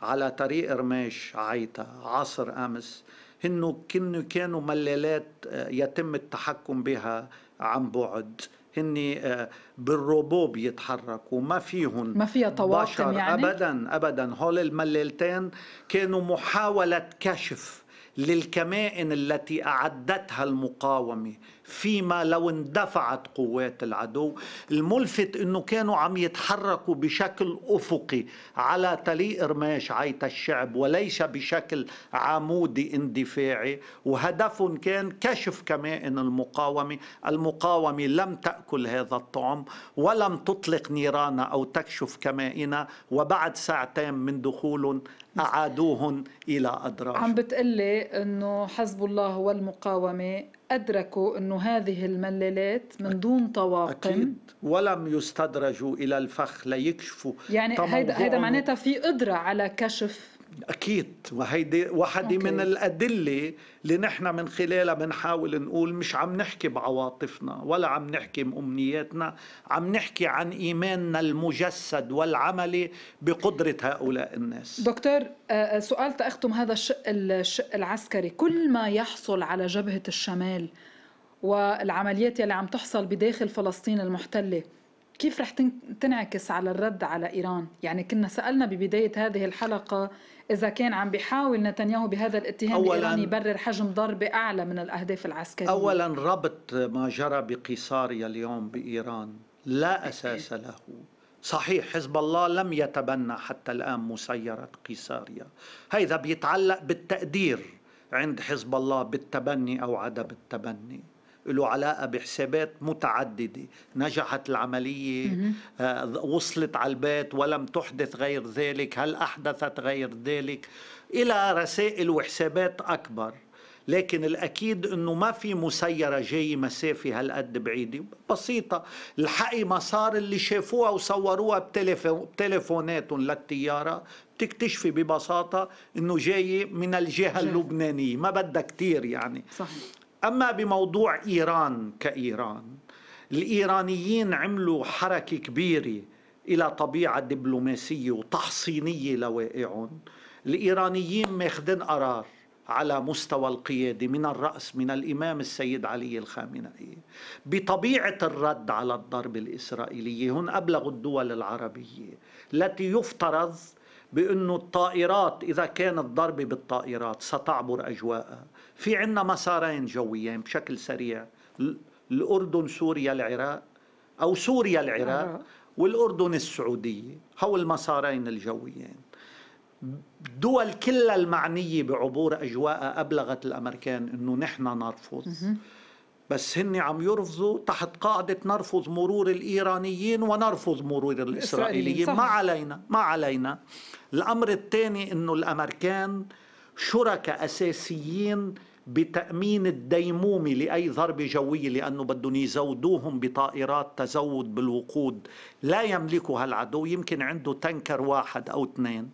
على طريق رماش عيتا عصر أمس هن كانوا ملالات آه، يتم التحكم بها عن بعد هن آه، بالروبو بيتحركوا ما فيهم ما فيها طواقم يعني؟ ابدا ابدا هول الملالتين كانوا محاوله كشف للكمائن التي أعدتها المقاومة فيما لو اندفعت قوات العدو الملفت أنه كانوا عم يتحركوا بشكل أفقي على تلي رماش عيت الشعب وليس بشكل عمودي اندفاعي وهدفهم كان كشف كمائن المقاومة المقاومة لم تأكل هذا الطعم ولم تطلق نيرانها أو تكشف كمائنها وبعد ساعتين من دخولهم أعادوهن إلى أدراجهم عم بتقلي أنه حزب الله والمقاومة أدركوا أنه هذه الملالات من دون طواقم أكيد ولم يستدرجوا إلى الفخ ليكشفوا يعني هذا معناتها في قدرة على كشف اكيد وهيدي وحده من الادله اللي نحن من خلالها بنحاول نقول مش عم نحكي بعواطفنا ولا عم نحكي بامنياتنا عم نحكي عن ايماننا المجسد والعملي بقدره هؤلاء الناس دكتور آه، آه، سؤال تأختم هذا الشق الشق العسكري كل ما يحصل على جبهه الشمال والعمليات يلي عم تحصل بداخل فلسطين المحتله كيف رح تنعكس على الرد على ايران؟ يعني كنا سالنا ببدايه هذه الحلقه إذا كان عم بيحاول نتنياهو بهذا الاتهام أولاً يبرر حجم ضربة أعلى من الأهداف العسكرية أولا ربط ما جرى بقيصاريا اليوم بإيران لا أساس له صحيح حزب الله لم يتبنى حتى الآن مسيرة قيصاريا هذا بيتعلق بالتقدير عند حزب الله بالتبني أو عدم التبني له علاقة بحسابات متعددة نجحت العملية آه، وصلت على البيت ولم تحدث غير ذلك هل أحدثت غير ذلك إلى رسائل وحسابات أكبر لكن الأكيد أنه ما في مسيرة جاي مسافة هالقد بعيدة بسيطة الحقي مسار اللي شافوها وصوروها بتليفوناتهم للطيارة بتكتشفي ببساطة أنه جاي من الجهة اللبنانية ما بدها كتير يعني صحيح. أما بموضوع إيران كإيران الإيرانيين عملوا حركة كبيرة إلى طبيعة دبلوماسية وتحصينية لواقعهم الإيرانيين ماخذين قرار على مستوى القيادة من الرأس من الإمام السيد علي الخامنئي بطبيعة الرد على الضرب الإسرائيلية هن أبلغوا الدول العربية التي يفترض بأن الطائرات إذا كانت ضربة بالطائرات ستعبر أجواءها في عنا مسارين جويين بشكل سريع الأردن سوريا العراق أو سوريا العراق والأردن السعودية هو المسارين الجويين دول كلها المعنية بعبور أجواء أبلغت الأمريكان أنه نحن نرفض بس هن عم يرفضوا تحت قاعدة نرفض مرور الإيرانيين ونرفض مرور الإسرائيليين ما علينا ما علينا الأمر الثاني أنه الأمريكان شركاء أساسيين بتأمين الديمومة لأي ضربة جوية لأنه بدهم يزودوهم بطائرات تزود بالوقود لا يملكها العدو يمكن عنده تنكر واحد أو اثنين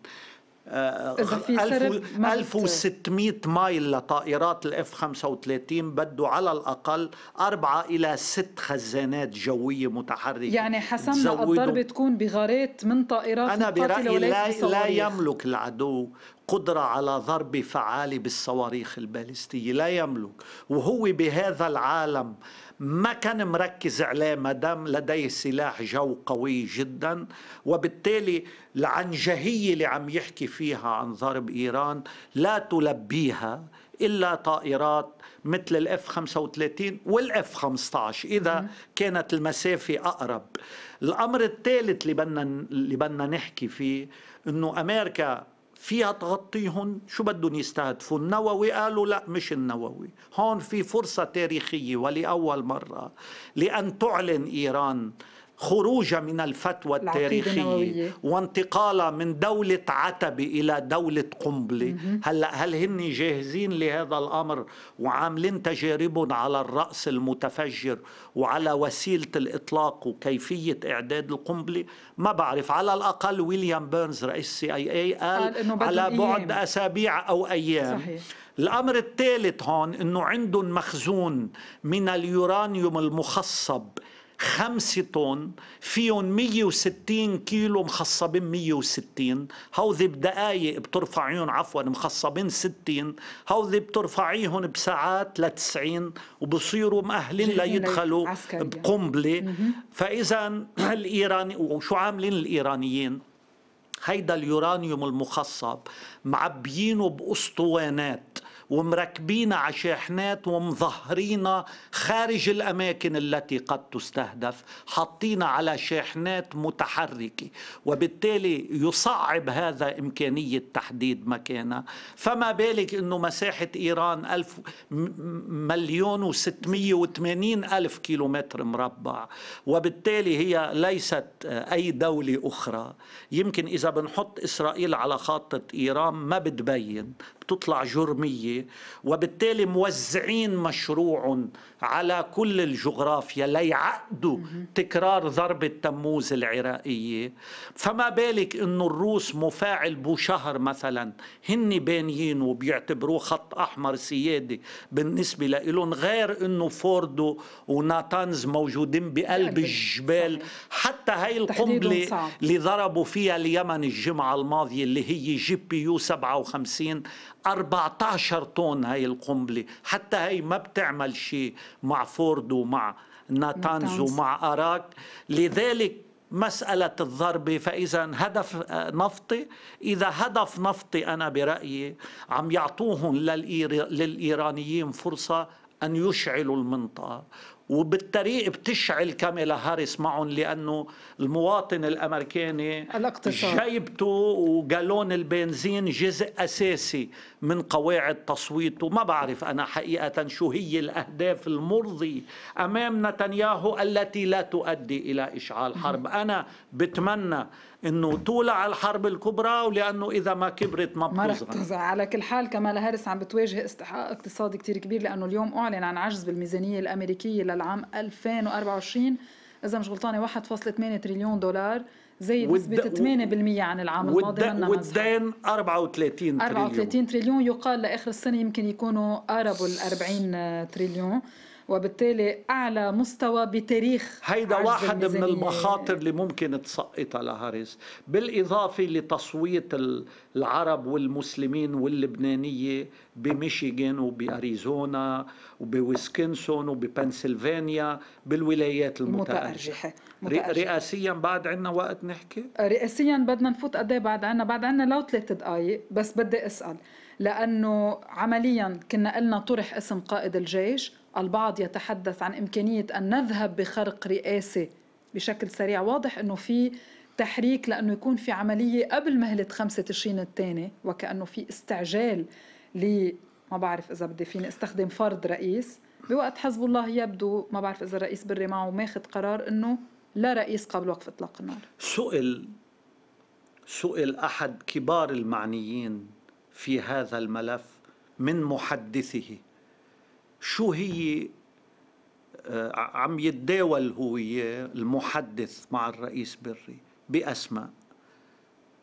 1600 آه، ميل لطائرات الاف 35 بده على الاقل أربعة إلى ست خزانات جوية متحركة يعني حسمنا الضربة تكون بغارات من طائرات أنا برأيي لا, لا يملك العدو قدرة على ضرب فعالة بالصواريخ البالستية لا يملك وهو بهذا العالم ما كان مركز عليه مدام لديه سلاح جو قوي جدا وبالتالي العنجهيه اللي عم يحكي فيها عن ضرب ايران لا تلبيها الا طائرات مثل الاف 35 والاف 15 اذا كانت المسافه اقرب الامر الثالث اللي بدنا اللي بدنا نحكي فيه انه امريكا فيها تغطيهم شو بدهم يستهدفوا النووي قالوا لا مش النووي هون في فرصة تاريخية ولأول مرة لأن تعلن إيران خروج من الفتوى التاريخية وانتقال من دولة عتبة إلى دولة قنبلة هلا هل هن جاهزين لهذا الأمر وعاملين تجاربهم على الرأس المتفجر وعلى وسيلة الإطلاق وكيفية إعداد القنبلة ما بعرف على الأقل ويليام بيرنز رئيس السي اي اي قال, قال على بعد أيام. أسابيع أو أيام صحيح. الأمر الثالث هون أنه عندهم مخزون من اليورانيوم المخصب خمسة طن فيهم 160 كيلو مخصبين 160 هوذي بدقايق بترفعيهم عفوا مخصبين 60 هوذي بترفعيهم بساعات ل 90 وبصيروا مأهلين ليدخلوا بقنبلة فإذا الإيراني وشو عاملين الإيرانيين هيدا اليورانيوم المخصب معبيينه بأسطوانات ومركبين على شاحنات ومظهرين خارج الأماكن التي قد تستهدف حطينا على شاحنات متحركة وبالتالي يصعب هذا إمكانية تحديد مكانها فما بالك أنه مساحة إيران ألف مليون وستمية وثمانين ألف كيلومتر مربع وبالتالي هي ليست أي دولة أخرى يمكن إذا بنحط إسرائيل على خطة إيران ما بتبين بتطلع جرمية وبالتالي موزعين مشروع على كل الجغرافيا ليعقدوا تكرار ضربة تموز العراقية فما بالك أنه الروس مفاعل بوشهر مثلا هن بانيين وبيعتبروه خط أحمر سيادي بالنسبة لإلهم غير أنه فوردو وناتانز موجودين بقلب الجبال حتى هاي القنبلة اللي ضربوا فيها اليمن الجمعة الماضية اللي هي جي بي يو 57 14 طن هاي القنبله حتى هاي ما بتعمل شيء مع فورد ومع ناتانز ومع اراك لذلك مسألة الضربة فإذا هدف آه، نفطي إذا هدف نفطي أنا برأيي عم يعطوهم للإيرانيين فرصة أن يشعلوا المنطقة وبالطريق بتشعل كاميلا هاريس معهم لانه المواطن الامريكاني جيبته وجالون البنزين جزء اساسي من قواعد تصويته ما بعرف انا حقيقه شو هي الاهداف المرضيه امام نتنياهو التي لا تؤدي الى اشعال حرب انا بتمنى انه تولع الحرب الكبرى ولانه اذا ما كبرت ما بتصغر ما على كل حال كمال هارس عم بتواجه استحقاق اقتصادي كتير كبير لانه اليوم اعلن عن عجز بالميزانيه الامريكيه للعام 2024 اذا مش غلطانه 1.8 تريليون دولار زي نسبة 8% عن العام الماضي والدين 34 تريليون 34 تريليون يقال لاخر السنه يمكن يكونوا قاربوا ال 40 تريليون وبالتالي أعلى مستوى بتاريخ هيدا واحد من المخاطر اللي ممكن تسقطها لهاريس بالإضافة لتصويت العرب والمسلمين واللبنانية بميشيغان وبأريزونا وبويسكنسون وببنسلفانيا بالولايات المتأرجحة متأرجحة. رئاسيا بعد عنا وقت نحكي؟ رئاسيا بدنا نفوت قد إيه بعد عنا بعد عنا لو ثلاث دقايق بس بدي أسأل لأنه عمليا كنا قلنا طرح اسم قائد الجيش البعض يتحدث عن إمكانية أن نذهب بخرق رئاسه بشكل سريع واضح أنه في تحريك لأنه يكون في عملية قبل مهلة 5 تشرين الثاني وكأنه في استعجال ل ما بعرف إذا بدي فيني استخدم فرض رئيس بوقت حزب الله يبدو ما بعرف إذا الرئيس بري معه ماخذ قرار أنه لا رئيس قبل وقف إطلاق النار سئل سئل أحد كبار المعنيين في هذا الملف من محدثه شو هي آه، عم يتداول هو المحدث مع الرئيس بري بأسماء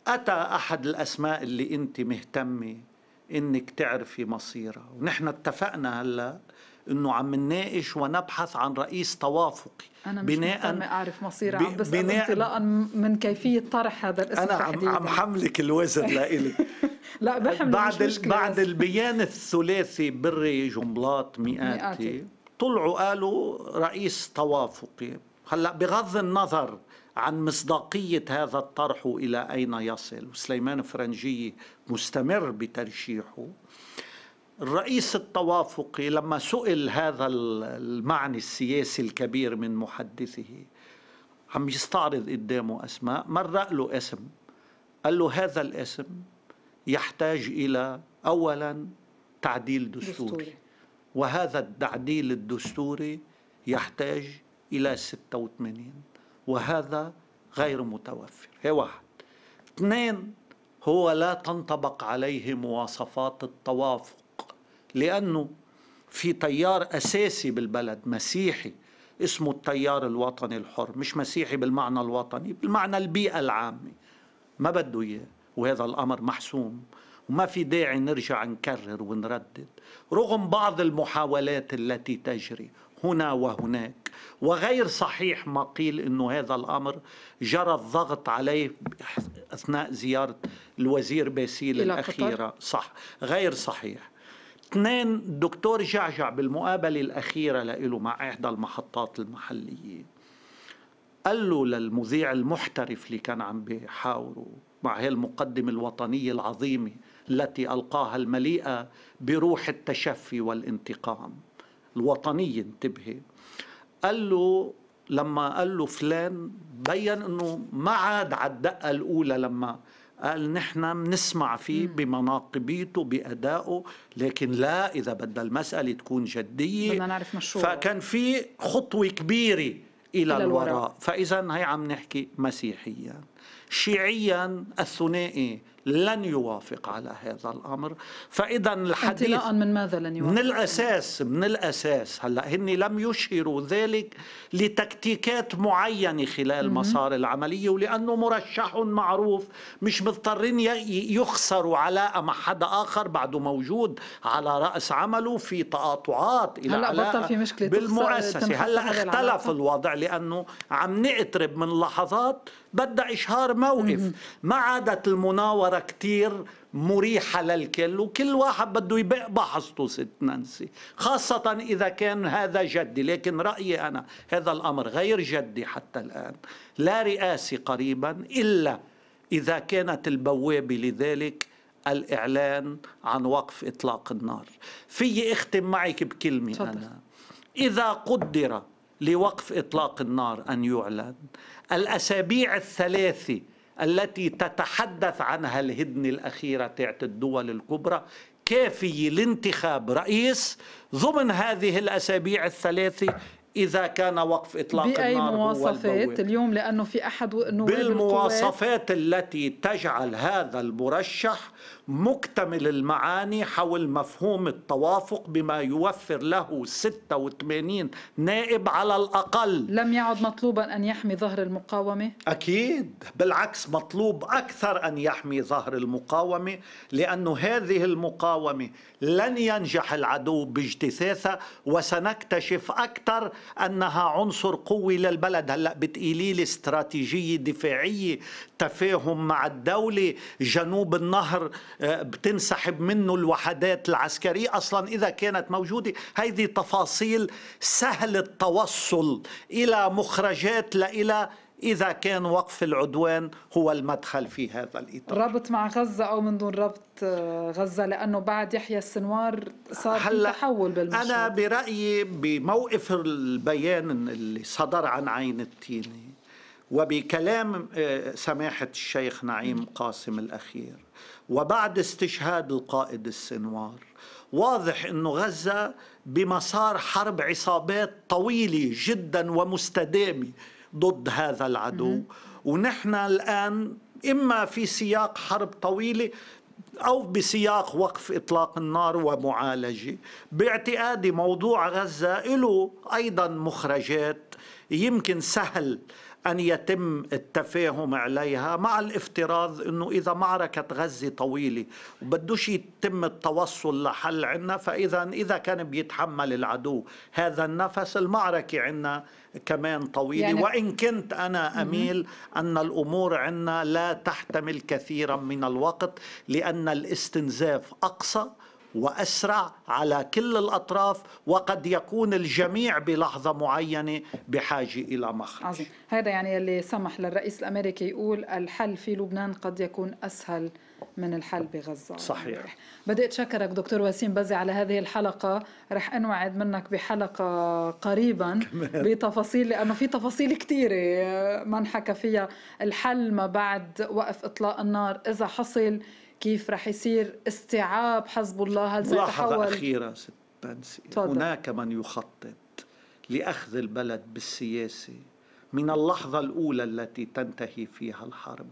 أتى أحد الأسماء اللي أنت مهتمة إنك تعرفي مصيرها ونحن اتفقنا هلأ انه عم نناقش ونبحث عن رئيس توافقي أنا مش بناء أعرف مصيره عم بس بناء انطلاقا من كيفية طرح هذا الاسم أنا عم, عم حملك الوزن لإلي لا بحمل بعد مش بعد البيان الثلاثي بري جنبلاط مئاتي, مئاتي. طلعوا قالوا رئيس توافقي هلا بغض النظر عن مصداقية هذا الطرح إلى أين يصل وسليمان فرنجي مستمر بترشيحه الرئيس التوافقي لما سئل هذا المعني السياسي الكبير من محدثه عم يستعرض قدامه أسماء مرق له اسم قال له هذا الاسم يحتاج إلى أولا تعديل دستوري, دستوري. وهذا التعديل الدستوري يحتاج إلى 86 وهذا غير متوفر هي واحد اثنين هو لا تنطبق عليه مواصفات التوافق لأنه في تيار أساسي بالبلد مسيحي اسمه التيار الوطني الحر مش مسيحي بالمعنى الوطني بالمعنى البيئة العامة ما بده إياه وهذا الأمر محسوم وما في داعي نرجع نكرر ونردد رغم بعض المحاولات التي تجري هنا وهناك وغير صحيح ما قيل انه هذا الامر جرى الضغط عليه اثناء زياره الوزير باسيل الاخيره قطر. صح غير صحيح اثنين دكتور جعجع بالمقابلة الأخيرة له مع إحدى المحطات المحلية قال له للمذيع المحترف اللي كان عم بيحاوره مع هالمقدمة الوطنية العظيمة التي ألقاها المليئة بروح التشفي والانتقام الوطنية انتبهي قال له لما قال له فلان بين انه ما عاد على الدقه الاولى لما قال نحن بنسمع فيه بمناقبيته بأدائه لكن لا إذا بدها المسألة تكون جدية بدنا نعرف مشروع فكان في خطوة كبيرة إلى, إلى الوراء, الوراء. فإذا هي عم نحكي مسيحيا شيعيا الثنائي لن يوافق على هذا الامر فاذا الحديث انطلاقا من ماذا لن يوافق من الاساس من الاساس هلا هن لم يشهروا ذلك لتكتيكات معينه خلال مسار العمليه ولانه مرشح معروف مش مضطرين يخسروا علاقه مع حدا اخر بعده موجود على راس عمله في تقاطعات الى هلا بطل في مشكله بالمؤسسه هلا اختلف الوضع لانه عم نقترب من لحظات بدها إشهار موقف ما عادت المناورة كتير مريحة للكل وكل واحد بده يبيع بحصته ست نانسي خاصة إذا كان هذا جدي لكن رأيي أنا هذا الأمر غير جدي حتى الآن لا رئاسي قريبا إلا إذا كانت البوابة لذلك الإعلان عن وقف إطلاق النار في أختم معك بكلمة أنا إذا قدر لوقف إطلاق النار أن يعلن الأسابيع الثلاثة التي تتحدث عنها الهدنة الأخيرة تاعت الدول الكبرى كافية لانتخاب رئيس ضمن هذه الأسابيع الثلاثة إذا كان وقف إطلاق بأي النار بأي مواصفات اليوم لأنه في أحد نواب بالمواصفات التي تجعل هذا المرشح مكتمل المعاني حول مفهوم التوافق بما يوفر له 86 نائب على الأقل لم يعد مطلوبا أن يحمي ظهر المقاومة؟ أكيد بالعكس مطلوب أكثر أن يحمي ظهر المقاومة لأن هذه المقاومة لن ينجح العدو باجتثاثها وسنكتشف أكثر أنها عنصر قوي للبلد هلأ بتقيلي لي استراتيجية دفاعية تفاهم مع الدولة جنوب النهر آه، بتنسحب منه الوحدات العسكرية أصلا إذا كانت موجودة هذه تفاصيل سهل التوصل إلى مخرجات لإلى إذا كان وقف العدوان هو المدخل في هذا الإطار ربط مع غزة أو من دون ربط آه، غزة لأنه بعد يحيى السنوار صار في تحول بالمشهد أنا برأيي بموقف البيان اللي صدر عن عين التيني وبكلام آه، سماحة الشيخ نعيم قاسم الأخير وبعد استشهاد القائد السنوار واضح أن غزة بمسار حرب عصابات طويلة جدا ومستدامة ضد هذا العدو ونحن الآن إما في سياق حرب طويلة أو بسياق وقف إطلاق النار ومعالجة باعتقادي موضوع غزة له أيضا مخرجات يمكن سهل أن يتم التفاهم عليها مع الافتراض أنه إذا معركة غزة طويلة وبدوش يتم التوصل لحل عنا فإذا إذا كان بيتحمل العدو هذا النفس المعركة عنا كمان طويلة يعني وإن كنت أنا أميل أن الأمور عنا لا تحتمل كثيرا من الوقت لأن الاستنزاف أقصى واسرع على كل الاطراف وقد يكون الجميع بلحظه معينه بحاجه الى مخرج عظيم هذا يعني اللي سمح للرئيس الامريكي يقول الحل في لبنان قد يكون اسهل من الحل بغزة صحيح بدي أتشكرك دكتور وسيم بزي على هذه الحلقة رح أنوعد منك بحلقة قريبا كمان. بتفاصيل لأنه في تفاصيل كثيرة آه، ما انحكى فيها الحل ما بعد وقف إطلاق النار إذا حصل كيف رح يصير استيعاب حزب الله هل سيتحول ملاحظة أخيرة ست بنسي هناك من يخطط لأخذ البلد بالسياسة من اللحظة الأولى التي تنتهي فيها الحرب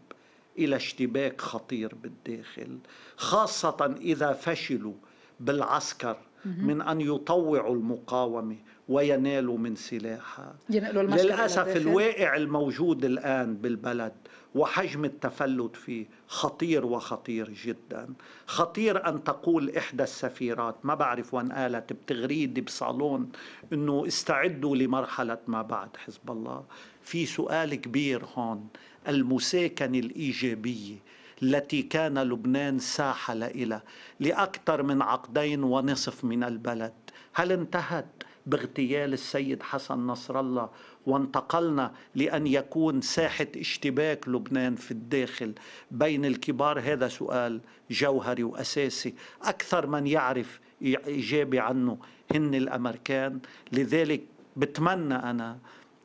إلى اشتباك خطير بالداخل خاصة إذا فشلوا بالعسكر من أن يطوعوا المقاومة وينالوا من سلاحها للأسف الواقع الموجود الآن بالبلد وحجم التفلت فيه خطير وخطير جدا خطير أن تقول إحدى السفيرات ما بعرف وين قالت بتغريد بصالون أنه استعدوا لمرحلة ما بعد حزب الله في سؤال كبير هون المساكنة الإيجابية التي كان لبنان ساحل إلى لأكثر من عقدين ونصف من البلد هل انتهت باغتيال السيد حسن نصر الله وانتقلنا لأن يكون ساحة اشتباك لبنان في الداخل بين الكبار هذا سؤال جوهري وأساسي أكثر من يعرف إجابة عنه هن الأمريكان لذلك بتمنى أنا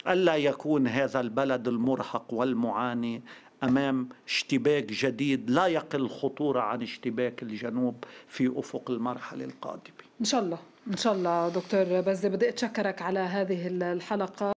ألا يكون هذا البلد المرهق والمعاني امام اشتباك جديد لا يقل خطوره عن اشتباك الجنوب في افق المرحله القادمه. ان شاء الله. ان شاء الله دكتور بزي بدي اتشكرك على هذه الحلقه